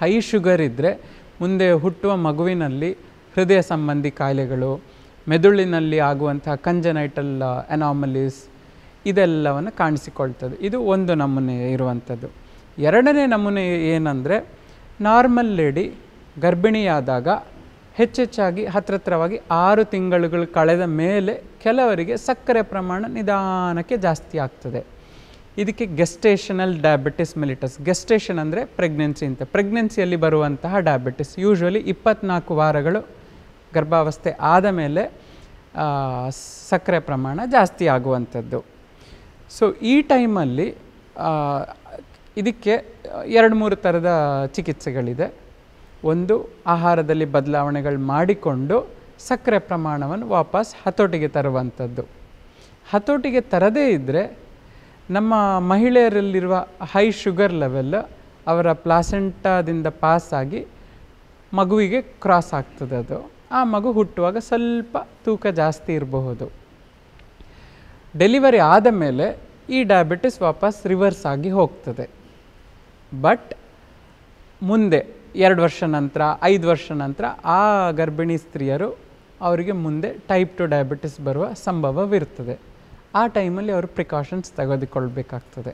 ಹೈ ಶುಗರ್ ಇದ್ದರೆ ಮುಂದೆ ಹುಟ್ಟುವ ಮಗುವಿನಲ್ಲಿ ಹೃದಯ ಸಂಬಂಧಿ ಕಾಯಿಲೆಗಳು ಮೆದುಳಿನಲ್ಲಿ ಆಗುವಂತಹ ಕಂಜನೈಟಲ್ ಅನಾಮಲೀಸ್ ಇದೆಲ್ಲವನ್ನು ಕಾಣಿಸಿಕೊಳ್ತದೆ ಇದು ಒಂದು ನಮೂನೆ ಇರುವಂಥದ್ದು ಎರಡನೇ ನಮೂನೆ ಏನಂದರೆ ನಾರ್ಮಲ್ ಲೇಡಿ ಗರ್ಭಿಣಿಯಾದಾಗ ಹೆಚ್ಚೆಚ್ಚಾಗಿ ಹತ್ರತ್ರವಾಗಿ ಆರು ತಿಂಗಳುಗಳು ಕಳೆದ ಮೇಲೆ ಕೆಲವರಿಗೆ ಸಕ್ಕರೆ ಪ್ರಮಾಣ ನಿಧಾನಕ್ಕೆ ಜಾಸ್ತಿ ಆಗ್ತದೆ ಇದಕ್ಕೆ ಗೆಸ್ಟೇಷನಲ್ ಡಯಾಬಿಟಿಸ್ ಮಿಲಿಟಸ್ ಗೆಸ್ಟೇಷನ್ ಅಂದರೆ ಪ್ರೆಗ್ನೆನ್ಸಿ ಅಂತ ಪ್ರೆಗ್ನೆನ್ಸಿಯಲ್ಲಿ ಬರುವಂತಹ ಡಯಾಬಿಟಿಸ್ ಯೂಶ್ವಲಿ ಇಪ್ಪತ್ನಾಲ್ಕು ವಾರಗಳು ಗರ್ಭಾವಸ್ಥೆ ಆದ ಮೇಲೆ ಸಕ್ಕರೆ ಪ್ರಮಾಣ ಜಾಸ್ತಿ ಆಗುವಂಥದ್ದು ಸೊ ಈ ಟೈಮಲ್ಲಿ ಇದಕ್ಕೆ ಎರಡು ಮೂರು ಥರದ ಚಿಕಿತ್ಸೆಗಳಿದೆ ಒಂದು ಆಹಾರದಲ್ಲಿ ಬದಲಾವಣೆಗಳು ಮಾಡಿಕೊಂಡು ಸಕ್ಕರೆ ಪ್ರಮಾಣವನ್ನು ವಾಪಸ್ ಹತೋಟಿಗೆ ತರುವಂಥದ್ದು ಹತೋಟಿಗೆ ತರದೇ ಇದ್ದರೆ ನಮ್ಮ ಮಹಿಳೆಯರಲ್ಲಿರುವ ಹೈ ಶುಗರ್ ಲೆವೆಲ್ ಅವರ ಪ್ಲಾಸೆಂಟಾದಿಂದ ಪಾಸಾಗಿ ಮಗುವಿಗೆ ಕ್ರಾಸ್ ಆಗ್ತದೆ ಅದು ಆ ಮಗು ಹುಟ್ಟುವಾಗ ಸ್ವಲ್ಪ ತೂಕ ಜಾಸ್ತಿ ಇರಬಹುದು ಡೆಲಿವರಿ ಆದ ಮೇಲೆ ಈ ಡಯಾಬಿಟಿಸ್ ವಾಪಸ್ ರಿವರ್ಸ್ ಆಗಿ ಹೋಗ್ತದೆ ಬಟ್ ಮುಂದೆ ಎರಡು ವರ್ಷ ನಂತರ ಐದು ವರ್ಷ ನಂತರ ಆ ಗರ್ಭಿಣಿ ಸ್ತ್ರೀಯರು ಅವರಿಗೆ ಮುಂದೆ ಟೈಪ್ ಟು ಡಯಾಬಿಟಿಸ್ ಬರುವ ಸಂಭವವಿರ್ತದೆ ಆ ಟೈಮಲ್ಲಿ ಅವರು ಪ್ರಿಕಾಷನ್ಸ್ ತೆಗೆದುಕೊಳ್ಬೇಕಾಗ್ತದೆ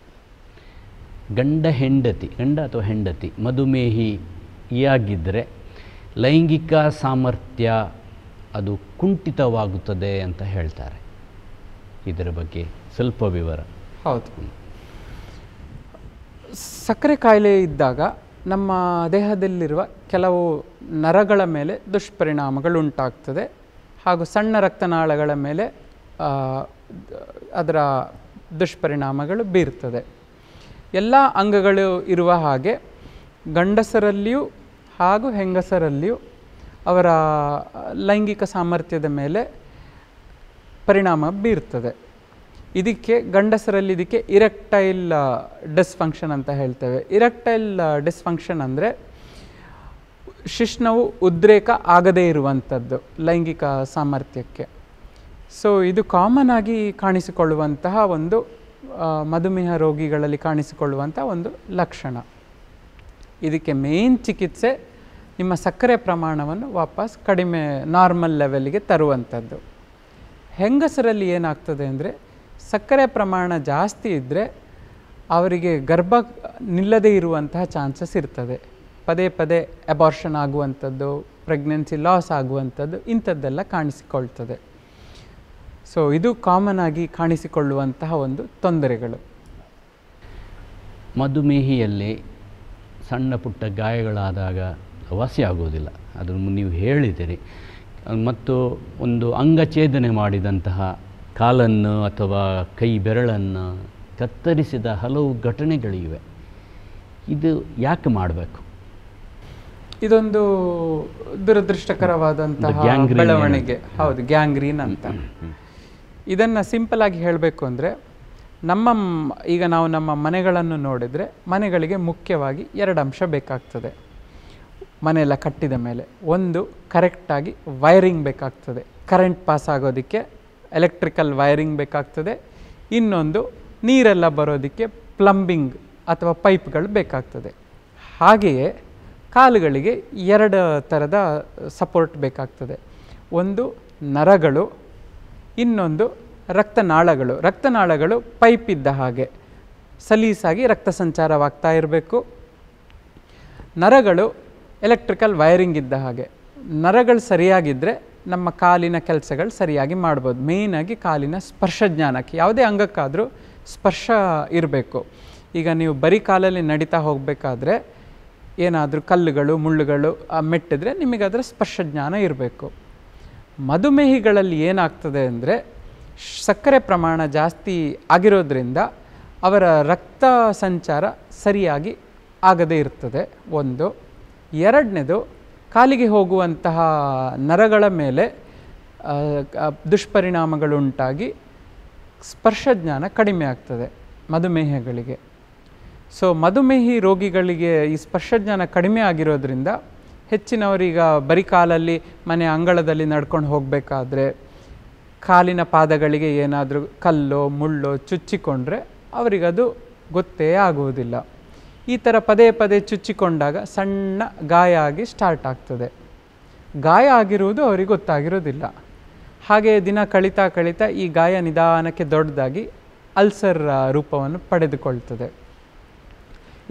ಗಂಡ ಹೆಂಡತಿ ಗಂಡ ಅಥವಾ ಹೆಂಡತಿ ಮಧುಮೇಹಿ ಲೈಂಗಿಕ ಸಾಮರ್ಥ್ಯ ಅದು ಕುಂಠಿತವಾಗುತ್ತದೆ ಅಂತ ಹೇಳ್ತಾರೆ ಇದರ ಬಗ್ಗೆ ಸ್ವಲ್ಪ ವಿವರ ಹೌದು ಸಕ್ಕರೆ ಕಾಯಿಲೆ ಇದ್ದಾಗ ನಮ್ಮ ದೇಹದಲ್ಲಿರುವ ಕೆಲವು ನರಗಳ ಮೇಲೆ ದುಷ್ಪರಿಣಾಮಗಳುಂಟಾಗ್ತದೆ ಹಾಗೂ ಸಣ್ಣ ರಕ್ತನಾಳಗಳ ಮೇಲೆ ಅದರ ದುಷ್ಪರಿಣಾಮಗಳು ಬೀರ್ತದೆ ಎಲ್ಲ ಅಂಗಗಳು ಇರುವ ಹಾಗೆ ಗಂಡಸರಲ್ಲಿಯೂ ಹಾಗೂ ಹೆಂಗಸರಲ್ಲಿಯೂ ಅವರ ಲೈಂಗಿಕ ಸಾಮರ್ಥ್ಯದ ಮೇಲೆ ಪರಿಣಾಮ ಬೀರ್ತದೆ ಇದಕ್ಕೆ ಗಂಡಸರಲ್ಲಿ ಇದಕ್ಕೆ ಇರೆಕ್ಟೈಲ್ ಡಿಸ್ಫಂಕ್ಷನ್ ಅಂತ ಹೇಳ್ತೇವೆ ಇರೆಕ್ಟೈಲ್ ಡಿಸ್ಫಂಕ್ಷನ್ ಅಂದರೆ ಶಿಶ್ನವು ಉದ್ರೇಕ ಆಗದೇ ಇರುವಂಥದ್ದು ಲೈಂಗಿಕ ಸಾಮರ್ಥ್ಯಕ್ಕೆ ಸೊ ಇದು ಕಾಮನ್ ಆಗಿ ಕಾಣಿಸಿಕೊಳ್ಳುವಂತಹ ಒಂದು ಮಧುಮೇಹ ರೋಗಿಗಳಲ್ಲಿ ಕಾಣಿಸಿಕೊಳ್ಳುವಂಥ ಒಂದು ಲಕ್ಷಣ ಇದಕ್ಕೆ ಮೇನ್ ಚಿಕಿತ್ಸೆ ನಿಮ್ಮ ಸಕ್ಕರೆ ಪ್ರಮಾಣವನ್ನು ವಾಪಸ್ ಕಡಿಮೆ ನಾರ್ಮಲ್ ಲೆವೆಲ್ಗೆ ತರುವಂಥದ್ದು ಹೆಂಗಸರಲ್ಲಿ ಏನಾಗ್ತದೆ ಅಂದರೆ ಸಕ್ಕರೆ ಪ್ರಮಾಣ ಜಾಸ್ತಿ ಇದ್ದರೆ ಅವರಿಗೆ ಗರ್ಭ ನಿಲ್ಲದೇ ಇರುವಂತಹ ಚಾನ್ಸಸ್ ಇರ್ತದೆ ಪದೇ ಪದೇ ಅಬಾರ್ಷನ್ ಆಗುವಂಥದ್ದು ಪ್ರೆಗ್ನೆನ್ಸಿ ಲಾಸ್ ಆಗುವಂಥದ್ದು ಇಂಥದ್ದೆಲ್ಲ ಕಾಣಿಸಿಕೊಳ್ತದೆ ಸೊ ಇದು ಕಾಮನ್ ಆಗಿ ಕಾಣಿಸಿಕೊಳ್ಳುವಂತಹ ಒಂದು ತೊಂದರೆಗಳು ಮಧುಮೇಹಿಯಲ್ಲಿ ಸಣ್ಣ ಪುಟ್ಟ ಗಾಯಗಳಾದಾಗ ಆಗೋದಿಲ್ಲ ಅದನ್ನು ನೀವು ಹೇಳಿದಿರಿ ಮತ್ತು ಒಂದು ಅಂಗಛೇದನೆ ಮಾಡಿದಂತಹ ಕಾಲನ್ನು ಅಥವಾ ಕೈ ಬೆರಳನ್ನು ಕತ್ತರಿಸಿದ ಹಲವು ಘಟನೆಗಳಿವೆ ಇದು ಯಾಕೆ ಮಾಡಬೇಕು ಇದೊಂದು ದುರದೃಷ್ಟಕರವಾದಂತಹ ಬೆಳವಣಿಗೆ ಹೌದು ಗ್ಯಾಂಗ್ರೀನ್ ಅಂತ ಇದನ್ನು ಸಿಂಪಲ್ ಆಗಿ ಹೇಳಬೇಕು ಅಂದರೆ ನಮ್ಮ ಈಗ ನಾವು ನಮ್ಮ ಮನೆಗಳನ್ನು ನೋಡಿದರೆ ಮನೆಗಳಿಗೆ ಮುಖ್ಯವಾಗಿ ಎರಡು ಅಂಶ ಬೇಕಾಗ್ತದೆ ಮನೆಯೆಲ್ಲ ಕಟ್ಟಿದ ಮೇಲೆ ಒಂದು ಕರೆಕ್ಟಾಗಿ ವೈರಿಂಗ್ ಬೇಕಾಗ್ತದೆ ಕರೆಂಟ್ ಪಾಸ್ ಆಗೋದಕ್ಕೆ ಎಲೆಕ್ಟ್ರಿಕಲ್ ವೈರಿಂಗ್ ಬೇಕಾಗ್ತದೆ ಇನ್ನೊಂದು ನೀರೆಲ್ಲ ಬರೋದಕ್ಕೆ ಪ್ಲಂಬಿಂಗ್ ಅಥವಾ ಪೈಪ್ಗಳು ಬೇಕಾಗ್ತದೆ ಹಾಗೆಯೇ ಕಾಲುಗಳಿಗೆ ಎರಡು ಥರದ ಸಪೋರ್ಟ್ ಬೇಕಾಗ್ತದೆ ಒಂದು ನರಗಳು ಇನ್ನೊಂದು ರಕ್ತನಾಳಗಳು ರಕ್ತನಾಳಗಳು ಪೈಪ್ ಇದ್ದ ಹಾಗೆ ಸಲೀಸಾಗಿ ರಕ್ತ ಸಂಚಾರವಾಗ್ತಾ ಇರಬೇಕು ನರಗಳು ಎಲೆಕ್ಟ್ರಿಕಲ್ ವೈರಿಂಗ್ ಇದ್ದ ಹಾಗೆ ನರಗಳು ಸರಿಯಾಗಿದ್ದರೆ ನಮ್ಮ ಕಾಲಿನ ಕೆಲಸಗಳು ಸರಿಯಾಗಿ ಮಾಡ್ಬೋದು ಮೇಯ್ನಾಗಿ ಕಾಲಿನ ಸ್ಪರ್ಶ ಜ್ಞಾನಕ್ಕೆ ಯಾವುದೇ ಅಂಗಕ್ಕಾದರೂ ಸ್ಪರ್ಶ ಇರಬೇಕು ಈಗ ನೀವು ಬರೀ ಕಾಲಲ್ಲಿ ನಡೀತಾ ಹೋಗಬೇಕಾದ್ರೆ ಏನಾದರೂ ಕಲ್ಲುಗಳು ಮುಳ್ಳುಗಳು ಮೆಟ್ಟಿದ್ರೆ ಅದರ ಸ್ಪರ್ಶ ಜ್ಞಾನ ಇರಬೇಕು ಮಧುಮೇಹಿಗಳಲ್ಲಿ ಏನಾಗ್ತದೆ ಅಂದರೆ ಸಕ್ಕರೆ ಪ್ರಮಾಣ ಜಾಸ್ತಿ ಆಗಿರೋದ್ರಿಂದ ಅವರ ರಕ್ತ ಸಂಚಾರ ಸರಿಯಾಗಿ ಆಗದೇ ಇರ್ತದೆ ಒಂದು ಎರಡನೇದು ಕಾಲಿಗೆ ಹೋಗುವಂತಹ ನರಗಳ ಮೇಲೆ ದುಷ್ಪರಿಣಾಮಗಳುಂಟಾಗಿ ಸ್ಪರ್ಶಜ್ಞಾನ ಕಡಿಮೆ ಆಗ್ತದೆ ಮಧುಮೇಹಗಳಿಗೆ ಸೊ ಮಧುಮೇಹಿ ರೋಗಿಗಳಿಗೆ ಈ ಸ್ಪರ್ಶಜ್ಞಾನ ಕಡಿಮೆ ಆಗಿರೋದ್ರಿಂದ ಹೆಚ್ಚಿನವರೀಗ ಬರೀ ಕಾಲಲ್ಲಿ ಮನೆ ಅಂಗಳದಲ್ಲಿ ನಡ್ಕೊಂಡು ಹೋಗಬೇಕಾದ್ರೆ ಕಾಲಿನ ಪಾದಗಳಿಗೆ ಏನಾದರೂ ಕಲ್ಲೋ ಮುಳ್ಳೋ ಚುಚ್ಚಿಕೊಂಡ್ರೆ ಅವರಿಗದು ಗೊತ್ತೇ ಆಗುವುದಿಲ್ಲ ಈ ಥರ ಪದೇ ಪದೇ ಚುಚ್ಚಿಕೊಂಡಾಗ ಸಣ್ಣ ಗಾಯ ಆಗಿ ಸ್ಟಾರ್ಟ್ ಆಗ್ತದೆ ಗಾಯ ಆಗಿರುವುದು ಅವರಿಗೆ ಗೊತ್ತಾಗಿರೋದಿಲ್ಲ ಹಾಗೆ ದಿನ ಕಳೀತಾ ಕಳಿತಾ ಈ ಗಾಯ ನಿಧಾನಕ್ಕೆ ದೊಡ್ಡದಾಗಿ ಅಲ್ಸರ್ ರೂಪವನ್ನು ಪಡೆದುಕೊಳ್ತದೆ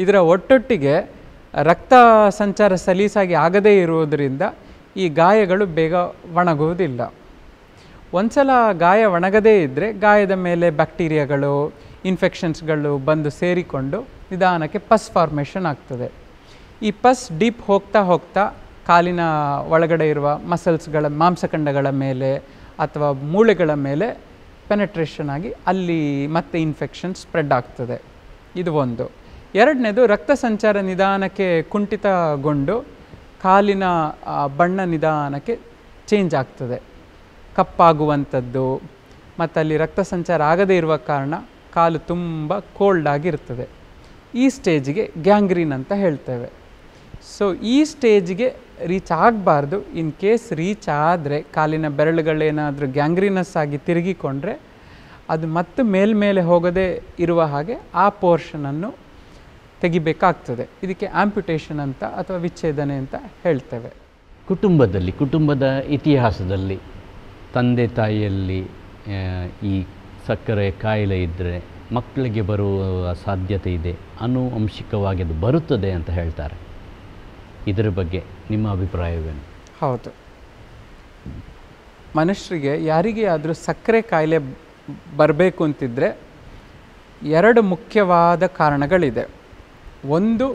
ಇದರ ಒಟ್ಟೊಟ್ಟಿಗೆ ರಕ್ತ ಸಂಚಾರ ಸಲೀಸಾಗಿ ಆಗದೇ ಇರುವುದರಿಂದ ಈ ಗಾಯಗಳು ಬೇಗ ಒಣಗುವುದಿಲ್ಲ ಒಂದು ಸಲ ಗಾಯ ಒಣಗದೇ ಇದ್ದರೆ ಗಾಯದ ಮೇಲೆ ಬ್ಯಾಕ್ಟೀರಿಯಾಗಳು ಇನ್ಫೆಕ್ಷನ್ಸ್ಗಳು ಬಂದು ಸೇರಿಕೊಂಡು ನಿಧಾನಕ್ಕೆ ಪಸ್ ಫಾರ್ಮೇಷನ್ ಆಗ್ತದೆ ಈ ಪಸ್ ಡೀಪ್ ಹೋಗ್ತಾ ಹೋಗ್ತಾ ಕಾಲಿನ ಒಳಗಡೆ ಇರುವ ಮಸಲ್ಸ್ಗಳ ಮಾಂಸಖಂಡಗಳ ಮೇಲೆ ಅಥವಾ ಮೂಳೆಗಳ ಮೇಲೆ ಪೆನೆಟ್ರೇಷನ್ ಆಗಿ ಅಲ್ಲಿ ಮತ್ತೆ ಇನ್ಫೆಕ್ಷನ್ ಸ್ಪ್ರೆಡ್ ಆಗ್ತದೆ ಇದು ಒಂದು ಎರಡನೇದು ರಕ್ತ ಸಂಚಾರ ನಿಧಾನಕ್ಕೆ ಕುಂಠಿತಗೊಂಡು ಕಾಲಿನ ಬಣ್ಣ ನಿಧಾನಕ್ಕೆ ಚೇಂಜ್ ಆಗ್ತದೆ ಕಪ್ಪಾಗುವಂಥದ್ದು ಮತ್ತು ಅಲ್ಲಿ ರಕ್ತ ಸಂಚಾರ ಆಗದೇ ಇರುವ ಕಾರಣ ಕಾಲು ತುಂಬ ಕೋಲ್ಡ್ ಆಗಿರ್ತದೆ ಈ ಸ್ಟೇಜಿಗೆ ಗ್ಯಾಂಗ್ರೀನ್ ಅಂತ ಹೇಳ್ತೇವೆ ಸೊ ಈ ಸ್ಟೇಜ್ಗೆ ರೀಚ್ ಆಗಬಾರ್ದು ಇನ್ ಕೇಸ್ ರೀಚ್ ಆದರೆ ಕಾಲಿನ ಬೆರಳುಗಳೇನಾದರೂ ಗ್ಯಾಂಗ್ರೀನಸ್ ಆಗಿ ತಿರುಗಿಕೊಂಡ್ರೆ ಅದು ಮತ್ತೆ ಮೇಲ್ಮೇಲೆ ಹೋಗದೇ ಇರುವ ಹಾಗೆ ಆ ಪೋರ್ಷನನ್ನು ತೆಗಿಬೇಕಾಗ್ತದೆ ಇದಕ್ಕೆ ಆಂಪ್ಯುಟೇಷನ್ ಅಂತ ಅಥವಾ ವಿಚ್ಛೇದನೆ ಅಂತ ಹೇಳ್ತೇವೆ ಕುಟುಂಬದಲ್ಲಿ ಕುಟುಂಬದ ಇತಿಹಾಸದಲ್ಲಿ ತಂದೆ ತಾಯಿಯಲ್ಲಿ ಈ ಸಕ್ಕರೆ ಕಾಯಿಲೆ ಇದ್ದರೆ ಮಕ್ಕಳಿಗೆ ಬರುವ ಸಾಧ್ಯತೆ ಇದೆ ಅನುವಂಶಿಕವಾಗಿ ಅದು ಬರುತ್ತದೆ ಅಂತ ಹೇಳ್ತಾರೆ ಇದರ ಬಗ್ಗೆ ನಿಮ್ಮ ಅಭಿಪ್ರಾಯವೇನು ಹೌದು ಮನುಷ್ಯರಿಗೆ ಯಾರಿಗೆ ಆದರೂ ಸಕ್ಕರೆ ಕಾಯಿಲೆ ಬರಬೇಕು ಅಂತಿದ್ದರೆ ಎರಡು ಮುಖ್ಯವಾದ ಕಾರಣಗಳಿದೆ ಒಂದು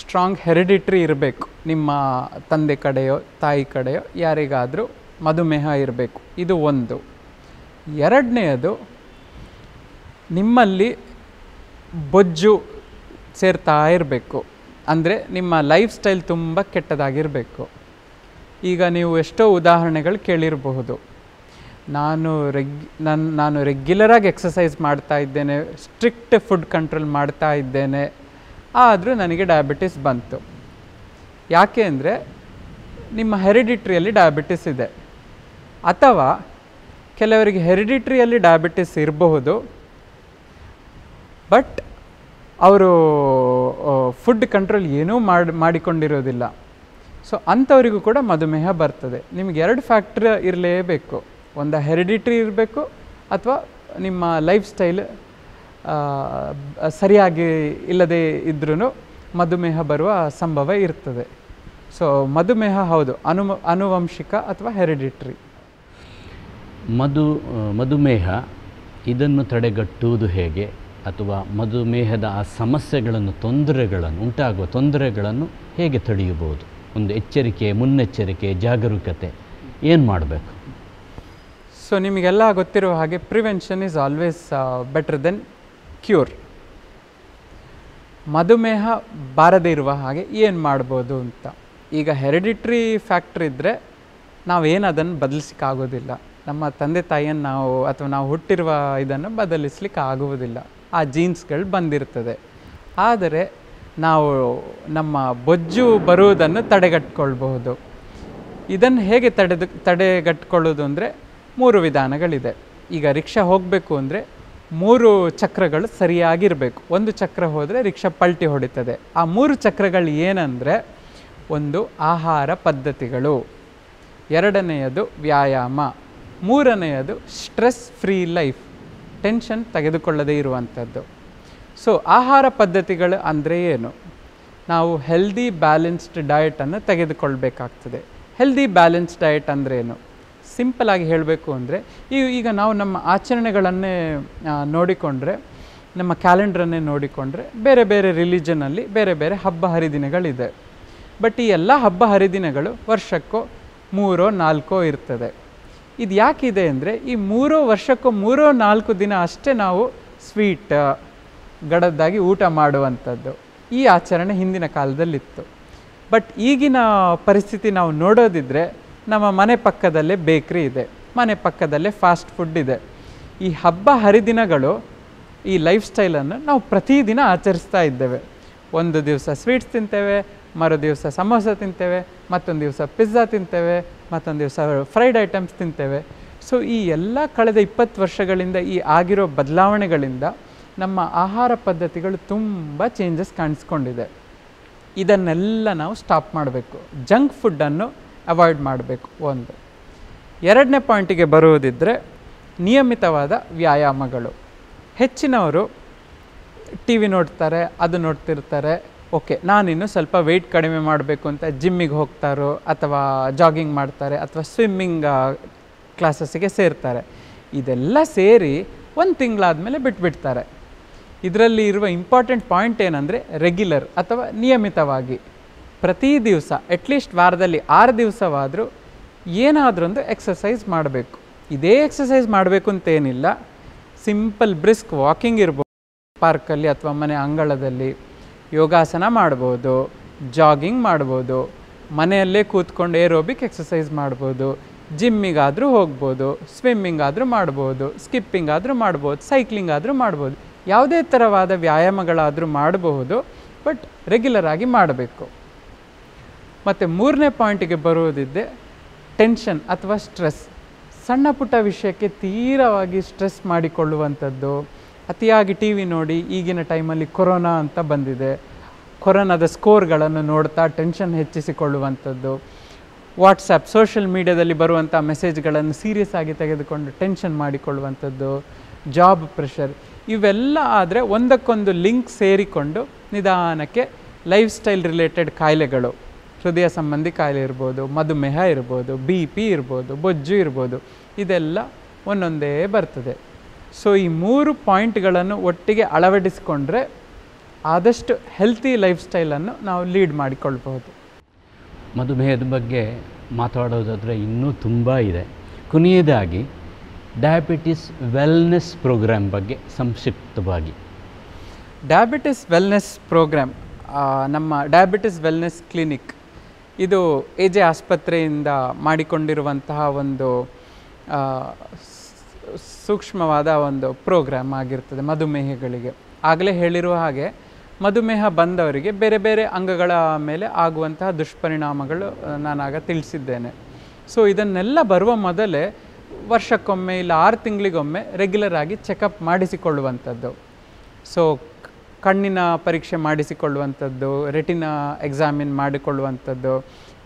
ಸ್ಟ್ರಾಂಗ್ ಹೆರಿಡಿಟ್ರಿ ಇರಬೇಕು ನಿಮ್ಮ ತಂದೆ ಕಡೆಯೋ ತಾಯಿ ಕಡೆಯೋ ಯಾರಿಗಾದರೂ ಮಧುಮೇಹ ಇರಬೇಕು ಇದು ಒಂದು ಎರಡನೆಯದು ನಿಮ್ಮಲ್ಲಿ ಬೊಜ್ಜು ಸೇರ್ತಾ ಇರಬೇಕು ಅಂದರೆ ನಿಮ್ಮ ಲೈಫ್ ಸ್ಟೈಲ್ ತುಂಬ ಕೆಟ್ಟದಾಗಿರಬೇಕು ಈಗ ನೀವು ಎಷ್ಟೋ ಉದಾಹರಣೆಗಳು ಕೇಳಿರಬಹುದು ನಾನು ರೆಗ್ ನನ್ನ ನಾನು ರೆಗ್ಯುಲರಾಗಿ ಎಕ್ಸಸೈಸ್ ಮಾಡ್ತಾ ಇದ್ದೇನೆ ಸ್ಟ್ರಿಕ್ಟ್ ಫುಡ್ ಕಂಟ್ರೋಲ್ ಮಾಡ್ತಾ ಇದ್ದೇನೆ ಆದರೂ ನನಗೆ ಡಯಾಬಿಟಿಸ್ ಬಂತು ಯಾಕೆ ಅಂದರೆ ನಿಮ್ಮ ಹೆರಿಡಿಟ್ರಿಯಲ್ಲಿ ಡಯಾಬಿಟಿಸ್ ಇದೆ ಅಥವಾ ಕೆಲವರಿಗೆ ಹೆರಿಡಿಟ್ರಿಯಲ್ಲಿ ಡಯಾಬಿಟಿಸ್ ಇರಬಹುದು ಬಟ್ ಅವರು ಫುಡ್ ಕಂಟ್ರೋಲ್ ಏನೂ ಮಾಡಿ ಮಾಡಿಕೊಂಡಿರೋದಿಲ್ಲ ಸೊ ಅಂಥವರಿಗೂ ಕೂಡ ಮಧುಮೇಹ ಬರ್ತದೆ ನಿಮಗೆ ಎರಡು ಫ್ಯಾಕ್ಟ್ರಿ ಇರಲೇಬೇಕು ಒಂದು ಹೆರಿಡಿಟ್ರಿ ಇರಬೇಕು ಅಥವಾ ನಿಮ್ಮ ಲೈಫ್ ಸ್ಟೈಲ್ ಸರಿಯಾಗಿ ಇಲ್ಲದೆ ಇದ್ರೂ ಮಧುಮೇಹ ಬರುವ ಸಂಭವ ಇರ್ತದೆ ಸೊ ಮಧುಮೇಹ ಹೌದು ಅನು ಅನುವಂಶಿಕ ಅಥವಾ ಹೆರಿಡಿಟ್ರಿ ಮಧು ಮಧುಮೇಹ ಇದನ್ನು ತಡೆಗಟ್ಟುವುದು ಹೇಗೆ ಅಥವಾ ಮಧುಮೇಹದ ಆ ಸಮಸ್ಯೆಗಳನ್ನು ತೊಂದರೆಗಳನ್ನು ಉಂಟಾಗುವ ತೊಂದರೆಗಳನ್ನು ಹೇಗೆ ತಡೆಯಬಹುದು ಒಂದು ಎಚ್ಚರಿಕೆ ಮುನ್ನೆಚ್ಚರಿಕೆ ಜಾಗರೂಕತೆ ಏನು ಮಾಡಬೇಕು ಸೊ ನಿಮಗೆಲ್ಲ ಗೊತ್ತಿರುವ ಹಾಗೆ prevention is always better than cure ಮಧುಮೇಹ ಬಾರದೇ ಇರುವ ಹಾಗೆ ಏನು ಮಾಡ್ಬೋದು ಅಂತ ಈಗ ಹೆರಿಡಿಟ್ರಿ ಫ್ಯಾಕ್ಟ್ರಿ ಇದ್ದರೆ ನಾವೇನು ಅದನ್ನು ಬದಲಿಸಿಕಾಗೋದಿಲ್ಲ ನಮ್ಮ ತಂದೆ ತಾಯಿಯನ್ನು ನಾವು ಅಥವಾ ನಾವು ಹುಟ್ಟಿರುವ ಇದನ್ನು ಬದಲಿಸ್ಲಿಕ್ಕೆ ಆಗುವುದಿಲ್ಲ ಆ ಜೀನ್ಸ್ಗಳು ಬಂದಿರ್ತದೆ ಆದರೆ ನಾವು ನಮ್ಮ ಬೊಜ್ಜು ಬರುವುದನ್ನು ತಡೆಗಟ್ಕೊಳ್ಬಹುದು ಇದನ್ನು ಹೇಗೆ ತಡೆದು ತಡೆಗಟ್ಕೊಳ್ಳೋದು ಅಂದರೆ ಮೂರು ವಿಧಾನಗಳಿದೆ ಈಗ ರಿಕ್ಷಾ ಹೋಗಬೇಕು ಅಂದರೆ ಮೂರು ಚಕ್ರಗಳು ಸರಿಯಾಗಿರಬೇಕು ಒಂದು ಚಕ್ರ ಹೋದರೆ ರಿಕ್ಷಾ ಪಲ್ಟಿ ಹೊಡಿತದೆ ಆ ಮೂರು ಚಕ್ರಗಳು ಏನಂದರೆ ಒಂದು ಆಹಾರ ಪದ್ಧತಿಗಳು ಎರಡನೆಯದು ವ್ಯಾಯಾಮ ಮೂರನೆಯದು ಸ್ಟ್ರೆಸ್ ಫ್ರೀ ಲೈಫ್ ಟೆನ್ಷನ್ ತೆಗೆದುಕೊಳ್ಳದೇ ಇರುವಂಥದ್ದು ಸೊ ಆಹಾರ ಪದ್ಧತಿಗಳು ಅಂದರೆ ಏನು ನಾವು ಹೆಲ್ದಿ ಬ್ಯಾಲೆನ್ಸ್ಡ್ ಡಯಟನ್ನು ತೆಗೆದುಕೊಳ್ಬೇಕಾಗ್ತದೆ ಹೆಲ್ದಿ ಬ್ಯಾಲೆನ್ಸ್ಡ್ ಡಯಟ್ ಅಂದರೆ ಏನು ಸಿಂಪಲಾಗಿ ಹೇಳಬೇಕು ಅಂದರೆ ಈಗ ನಾವು ನಮ್ಮ ಆಚರಣೆಗಳನ್ನೇ ನೋಡಿಕೊಂಡ್ರೆ ನಮ್ಮ ಕ್ಯಾಲೆಂಡ್ರನ್ನೇ ನೋಡಿಕೊಂಡ್ರೆ ಬೇರೆ ಬೇರೆ ರಿಲಿಜನಲ್ಲಿ ಬೇರೆ ಬೇರೆ ಹಬ್ಬ ಹರಿದಿನಗಳಿದೆ ಬಟ್ ಈ ಎಲ್ಲ ಹಬ್ಬ ಹರಿದಿನಗಳು ವರ್ಷಕ್ಕೋ ಮೂರೋ ನಾಲ್ಕೋ ಇರ್ತದೆ ಇದು ಯಾಕಿದೆ ಅಂದರೆ ಈ ಮೂರೋ ವರ್ಷಕ್ಕೂ ಮೂರೋ ನಾಲ್ಕು ದಿನ ಅಷ್ಟೇ ನಾವು ಸ್ವೀಟ್ ಗಡದ್ದಾಗಿ ಊಟ ಮಾಡುವಂಥದ್ದು ಈ ಆಚರಣೆ ಹಿಂದಿನ ಕಾಲದಲ್ಲಿತ್ತು ಬಟ್ ಈಗಿನ ಪರಿಸ್ಥಿತಿ ನಾವು ನೋಡೋದಿದ್ದರೆ ನಮ್ಮ ಮನೆ ಪಕ್ಕದಲ್ಲೇ ಬೇಕ್ರಿ ಇದೆ ಮನೆ ಪಕ್ಕದಲ್ಲೇ ಫಾಸ್ಟ್ ಫುಡ್ ಇದೆ ಈ ಹಬ್ಬ ಹರಿದಿನಗಳು ಈ ಲೈಫ್ ಸ್ಟೈಲನ್ನು ನಾವು ಪ್ರತಿದಿನ ಆಚರಿಸ್ತಾ ಇದ್ದೇವೆ ಒಂದು ದಿವಸ ಸ್ವೀಟ್ಸ್ ತಿಂತೇವೆ ಮರು ದಿವಸ ಸಮೋಸ ತಿಂತೇವೆ ಮತ್ತೊಂದು ದಿವಸ ಪಿಜ್ಜಾ ತಿಂತೇವೆ ಮತ್ತೊಂದು ದಿವಸ ಫ್ರೈಡ್ ಐಟಮ್ಸ್ ತಿಂತೇವೆ ಸೊ ಈ ಎಲ್ಲ ಕಳೆದ ಇಪ್ಪತ್ತು ವರ್ಷಗಳಿಂದ ಈ ಆಗಿರೋ ಬದಲಾವಣೆಗಳಿಂದ ನಮ್ಮ ಆಹಾರ ಪದ್ಧತಿಗಳು ತುಂಬ ಚೇಂಜಸ್ ಕಾಣಿಸ್ಕೊಂಡಿದೆ ಇದನ್ನೆಲ್ಲ ನಾವು ಸ್ಟಾಪ್ ಮಾಡಬೇಕು ಜಂಕ್ ಫುಡ್ಡನ್ನು ಅವಾಯ್ಡ್ ಮಾಡಬೇಕು ಒಂದು ಎರಡನೇ ಪಾಯಿಂಟಿಗೆ ಬರುವುದಿದ್ದರೆ ನಿಯಮಿತವಾದ ವ್ಯಾಯಾಮಗಳು ಹೆಚ್ಚಿನವರು ಟಿ ವಿ ನೋಡ್ತಾರೆ ಅದು ನೋಡ್ತಿರ್ತಾರೆ ಓಕೆ ನಾನಿನ್ನು ಸ್ವಲ್ಪ ವೆಯ್ಟ್ ಕಡಿಮೆ ಮಾಡಬೇಕು ಅಂತ ಜಿಮ್ಮಿಗೆ ಹೋಗ್ತಾರೋ ಅಥವಾ ಜಾಗಿಂಗ್ ಮಾಡ್ತಾರೆ ಅಥವಾ ಸ್ವಿಮ್ಮಿಂಗ್ ಕ್ಲಾಸಸ್ಸಿಗೆ ಸೇರ್ತಾರೆ ಇದೆಲ್ಲ ಸೇರಿ ಒಂದು ತಿಂಗಳಾದಮೇಲೆ ಬಿಟ್ಬಿಡ್ತಾರೆ ಇದರಲ್ಲಿ ಇರುವ ಇಂಪಾರ್ಟೆಂಟ್ ಪಾಯಿಂಟ್ ಏನಂದರೆ ರೆಗ್ಯುಲರ್ ಅಥವಾ ನಿಯಮಿತವಾಗಿ ಪ್ರತಿ ದಿವಸ ಅಟ್ಲೀಸ್ಟ್ ವಾರದಲ್ಲಿ ಆರು ದಿವಸವಾದರೂ ಏನಾದ್ರೊಂದು ಎಕ್ಸಸೈಸ್ ಮಾಡಬೇಕು ಇದೇ ಎಕ್ಸಸೈಸ್ ಮಾಡಬೇಕು ಅಂತೇನಿಲ್ಲ ಸಿಂಪಲ್ ಬ್ರಿಸ್ಕ್ ವಾಕಿಂಗ್ ಇರ್ಬೋದು ಪಾರ್ಕಲ್ಲಿ ಅಥವಾ ಮನೆ ಅಂಗಳದಲ್ಲಿ ಯೋಗಾಸನ ಮಾಡ್ಬೋದು ಜಾಗಿಂಗ್ ಮಾಡ್ಬೋದು ಮನೆಯಲ್ಲೇ ಕೂತ್ಕೊಂಡು ಏರೋಬಿಕ್ ಎಕ್ಸಸೈಸ್ ಮಾಡ್ಬೋದು ಜಿಮ್ಮಿಗಾದರೂ ಹೋಗ್ಬೋದು ಸ್ವಿಮ್ಮಿಂಗ್ ಆದರೂ ಮಾಡ್ಬೋದು ಸ್ಕಿಪ್ಪಿಂಗ್ ಆದರೂ ಮಾಡ್ಬೋದು ಸೈಕ್ಲಿಂಗ್ ಆದರೂ ಮಾಡ್ಬೋದು ಯಾವುದೇ ಥರವಾದ ವ್ಯಾಯಾಮಗಳಾದರೂ ಮಾಡಬಹುದು ಬಟ್ ರೆಗ್ಯುಲರಾಗಿ ಮಾಡಬೇಕು ಮತ್ತು ಮೂರನೇ ಪಾಯಿಂಟಿಗೆ ಬರುವುದಿದ್ದೆ ಟೆನ್ಷನ್ ಅಥವಾ ಸ್ಟ್ರೆಸ್ ಸಣ್ಣ ಪುಟ್ಟ ವಿಷಯಕ್ಕೆ ತೀರವಾಗಿ ಸ್ಟ್ರೆಸ್ ಮಾಡಿಕೊಳ್ಳುವಂಥದ್ದು ಅತಿಯಾಗಿ ಟಿ ವಿ ನೋಡಿ ಈಗಿನ ಟೈಮಲ್ಲಿ ಕೊರೋನಾ ಅಂತ ಬಂದಿದೆ ಕೊರೋನಾದ ಸ್ಕೋರ್ಗಳನ್ನು ನೋಡ್ತಾ ಟೆನ್ಷನ್ ಹೆಚ್ಚಿಸಿಕೊಳ್ಳುವಂಥದ್ದು ವಾಟ್ಸಪ್ ಸೋಷಿಯಲ್ ಮೀಡ್ಯಾದಲ್ಲಿ ಬರುವಂಥ ಮೆಸೇಜ್ಗಳನ್ನು ಸೀರಿಯಸ್ ಆಗಿ ತೆಗೆದುಕೊಂಡು ಟೆನ್ಷನ್ ಮಾಡಿಕೊಳ್ಳುವಂಥದ್ದು ಜಾಬ್ ಪ್ರೆಷರ್ ಇವೆಲ್ಲ ಆದರೆ ಒಂದಕ್ಕೊಂದು ಲಿಂಕ್ ಸೇರಿಕೊಂಡು ನಿಧಾನಕ್ಕೆ ಲೈಫ್ ಸ್ಟೈಲ್ ರಿಲೇಟೆಡ್ ಕಾಯಿಲೆಗಳು ಹೃದಯ ಸಂಬಂಧಿ ಕಾಯಿಲೆ ಇರ್ಬೋದು ಮಧುಮೇಹ ಇರ್ಬೋದು ಬಿ ಪಿ ಇರ್ಬೋದು ಬೊಜ್ಜು ಇರ್ಬೋದು ಇದೆಲ್ಲ ಒಂದೊಂದೇ ಬರ್ತದೆ ಸೊ ಈ ಮೂರು ಪಾಯಿಂಟ್ಗಳನ್ನು ಒಟ್ಟಿಗೆ ಅಳವಡಿಸಿಕೊಂಡ್ರೆ ಆದಷ್ಟು ಹೆಲ್ತಿ ಲೈಫ್ ಸ್ಟೈಲನ್ನು ನಾವು ಲೀಡ್ ಮಾಡಿಕೊಳ್ಬಹುದು ಮಧುಮೇಹದ ಬಗ್ಗೆ ಮಾತಾಡೋದಾದರೆ ಇನ್ನೂ ತುಂಬ ಇದೆ ಕೊನೆಯದಾಗಿ ಡಯಾಬಿಟಿಸ್ ವೆಲ್ನೆಸ್ ಪ್ರೋಗ್ರಾಮ್ ಬಗ್ಗೆ ಸಂಕ್ಷಿಪ್ತವಾಗಿ ಡಯಾಬಿಟಿಸ್ ವೆಲ್ನೆಸ್ ಪ್ರೋಗ್ರಾಮ್ ನಮ್ಮ ಡಯಾಬಿಟಿಸ್ ವೆಲ್ನೆಸ್ ಕ್ಲಿನಿಕ್ ಇದು ಎ ಜೆ ಆಸ್ಪತ್ರೆಯಿಂದ ಮಾಡಿಕೊಂಡಿರುವಂತಹ ಒಂದು ಸೂಕ್ಷ್ಮವಾದ ಒಂದು ಪ್ರೋಗ್ರಾಮ್ ಆಗಿರ್ತದೆ ಮಧುಮೇಹಗಳಿಗೆ ಆಗಲೇ ಹೇಳಿರುವ ಹಾಗೆ ಮಧುಮೇಹ ಬಂದವರಿಗೆ ಬೇರೆ ಬೇರೆ ಅಂಗಗಳ ಮೇಲೆ ಆಗುವಂತಹ ದುಷ್ಪರಿಣಾಮಗಳು ನಾನಾಗ ತಿಳಿಸಿದ್ದೇನೆ ಸೊ ಇದನ್ನೆಲ್ಲ ಬರುವ ಮೊದಲೇ ವರ್ಷಕ್ಕೊಮ್ಮೆ ಇಲ್ಲ ಆರು ತಿಂಗಳಿಗೊಮ್ಮೆ ರೆಗ್ಯುಲರ್ ಆಗಿ ಚೆಕಪ್ ಮಾಡಿಸಿಕೊಳ್ಳುವಂಥದ್ದು ಸೊ ಕಣ್ಣಿನ ಪರೀಕ್ಷೆ ಮಾಡಿಸಿಕೊಳ್ಳುವಂಥದ್ದು ರೆಟಿನ ಎಕ್ಸಾಮಿನ್ ಮಾಡಿಕೊಳ್ಳುವಂಥದ್ದು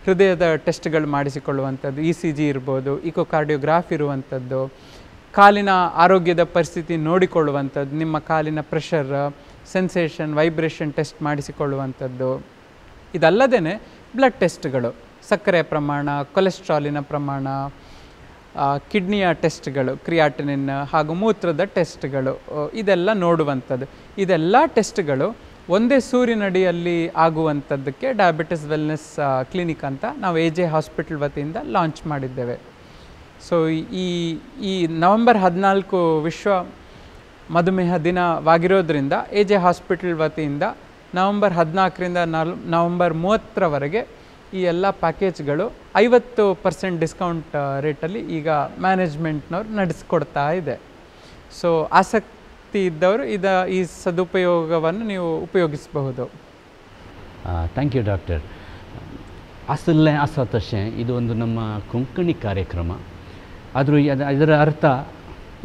ಹೃದಯದ ಟೆಸ್ಟ್ಗಳು ಮಾಡಿಸಿಕೊಳ್ಳುವಂಥದ್ದು ಇ ಸಿ ಜಿ ಇರ್ಬೋದು ಇಕೋಕಾರ್ಡಿಯೋಗ್ರಾಫ್ ಇರುವಂಥದ್ದು ಕಾಲಿನ ಆರೋಗ್ಯದ ಪರಿಸ್ಥಿತಿ ನೋಡಿಕೊಳ್ಳುವಂಥದ್ದು ನಿಮ್ಮ ಕಾಲಿನ ಪ್ರೆಷರ್ ಸೆನ್ಸೇಷನ್ ವೈಬ್ರೇಷನ್ ಟೆಸ್ಟ್ ಮಾಡಿಸಿಕೊಳ್ಳುವಂಥದ್ದು ಇದಲ್ಲದೇ ಬ್ಲಡ್ ಟೆಸ್ಟ್ಗಳು ಸಕ್ಕರೆಯ ಪ್ರಮಾಣ ಕೊಲೆಸ್ಟ್ರಾಲಿನ ಪ್ರಮಾಣ ಕಿಡ್ನಿಯ ಟೆಸ್ಟ್ಗಳು ಕ್ರಿಯಾಟಿನಿನ್ ಹಾಗೂ ಮೂತ್ರದ ಟೆಸ್ಟ್ಗಳು ಇದೆಲ್ಲ ನೋಡುವಂಥದ್ದು ಇದೆಲ್ಲ ಟೆಸ್ಟ್ಗಳು ಒಂದೇ ಸೂರ್ಯನಡಿಯಲ್ಲಿ ಆಗುವಂಥದ್ದಕ್ಕೆ ಡಯಾಬಿಟಿಸ್ ವೆಲ್ನೆಸ್ ಕ್ಲಿನಿಕ್ ಅಂತ ನಾವು ಎ ಜೆ ಹಾಸ್ಪಿಟಲ್ ವತಿಯಿಂದ ಲಾಂಚ್ ಮಾಡಿದ್ದೇವೆ ಸೊ ಈ ಈ ನವೆಂಬರ್ ಹದಿನಾಲ್ಕು ವಿಶ್ವ ಮಧುಮೇಹ ದಿನವಾಗಿರೋದ್ರಿಂದ ಎ ಜೆ ಹಾಸ್ಪಿಟಲ್ ವತಿಯಿಂದ ನವೆಂಬರ್ ಹದಿನಾಲ್ಕರಿಂದ ನಾಲ್ ನವೆಂಬರ್ ಮೂವತ್ತರವರೆಗೆ ಈ ಎಲ್ಲ ಪ್ಯಾಕೇಜ್ಗಳು ಐವತ್ತು ಪರ್ಸೆಂಟ್ ಡಿಸ್ಕೌಂಟ್ ರೇಟಲ್ಲಿ ಈಗ ಮ್ಯಾನೇಜ್ಮೆಂಟ್ನವ್ರು ನಡೆಸ್ಕೊಡ್ತಾ ಇದೆ ಸೊ ಆಸಕ್ತಿ ಇದ್ದವರು ಇದ ಈ ಸದುಪಯೋಗವನ್ನು ನೀವು ಉಪಯೋಗಿಸಬಹುದು ಥ್ಯಾಂಕ್ ಯು ಡಾಕ್ಟರ್ ಅಸಲ್ಲೇ ಆಸಾ ಇದು ಒಂದು ನಮ್ಮ ಕೊಂಕಣಿ ಕಾರ್ಯಕ್ರಮ ಆದರೂ ಇದರ ಅರ್ಥ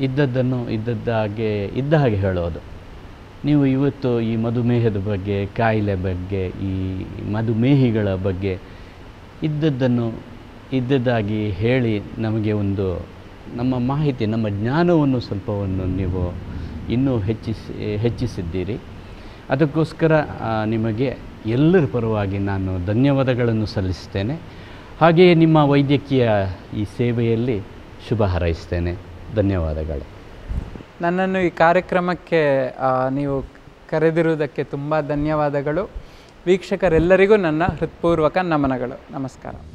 ಇದ್ದದ್ದನ್ನು ಇದ್ದದ್ದ ಹಾಗೆ ಇದ್ದ ಹಾಗೆ ಹೇಳೋದು ನೀವು ಇವತ್ತು ಈ ಮಧುಮೇಹದ ಬಗ್ಗೆ ಕಾಯಿಲೆ ಬಗ್ಗೆ ಈ ಮಧುಮೇಹಿಗಳ ಬಗ್ಗೆ ಇದ್ದದ್ದನ್ನು ಇದ್ದದ್ದಾಗಿ ಹೇಳಿ ನಮಗೆ ಒಂದು ನಮ್ಮ ಮಾಹಿತಿ ನಮ್ಮ ಜ್ಞಾನವನ್ನು ಸ್ವಲ್ಪವನ್ನು ನೀವು ಇನ್ನೂ ಹೆಚ್ಚಿಸಿ ಹೆಚ್ಚಿಸಿದ್ದೀರಿ ಅದಕ್ಕೋಸ್ಕರ ನಿಮಗೆ ಎಲ್ಲರ ಪರವಾಗಿ ನಾನು ಧನ್ಯವಾದಗಳನ್ನು ಸಲ್ಲಿಸ್ತೇನೆ ಹಾಗೆಯೇ ನಿಮ್ಮ ವೈದ್ಯಕೀಯ ಈ ಸೇವೆಯಲ್ಲಿ ಶುಭ ಹಾರೈಸ್ತೇನೆ ಧನ್ಯವಾದಗಳು ನನ್ನನ್ನು ಈ ಕಾರ್ಯಕ್ರಮಕ್ಕೆ ನೀವು ಕರೆದಿರುವುದಕ್ಕೆ ತುಂಬ ಧನ್ಯವಾದಗಳು ವೀಕ್ಷಕರೆಲ್ಲರಿಗೂ ನನ್ನ ಹೃತ್ಪೂರ್ವಕ ನಮನಗಳು ನಮಸ್ಕಾರ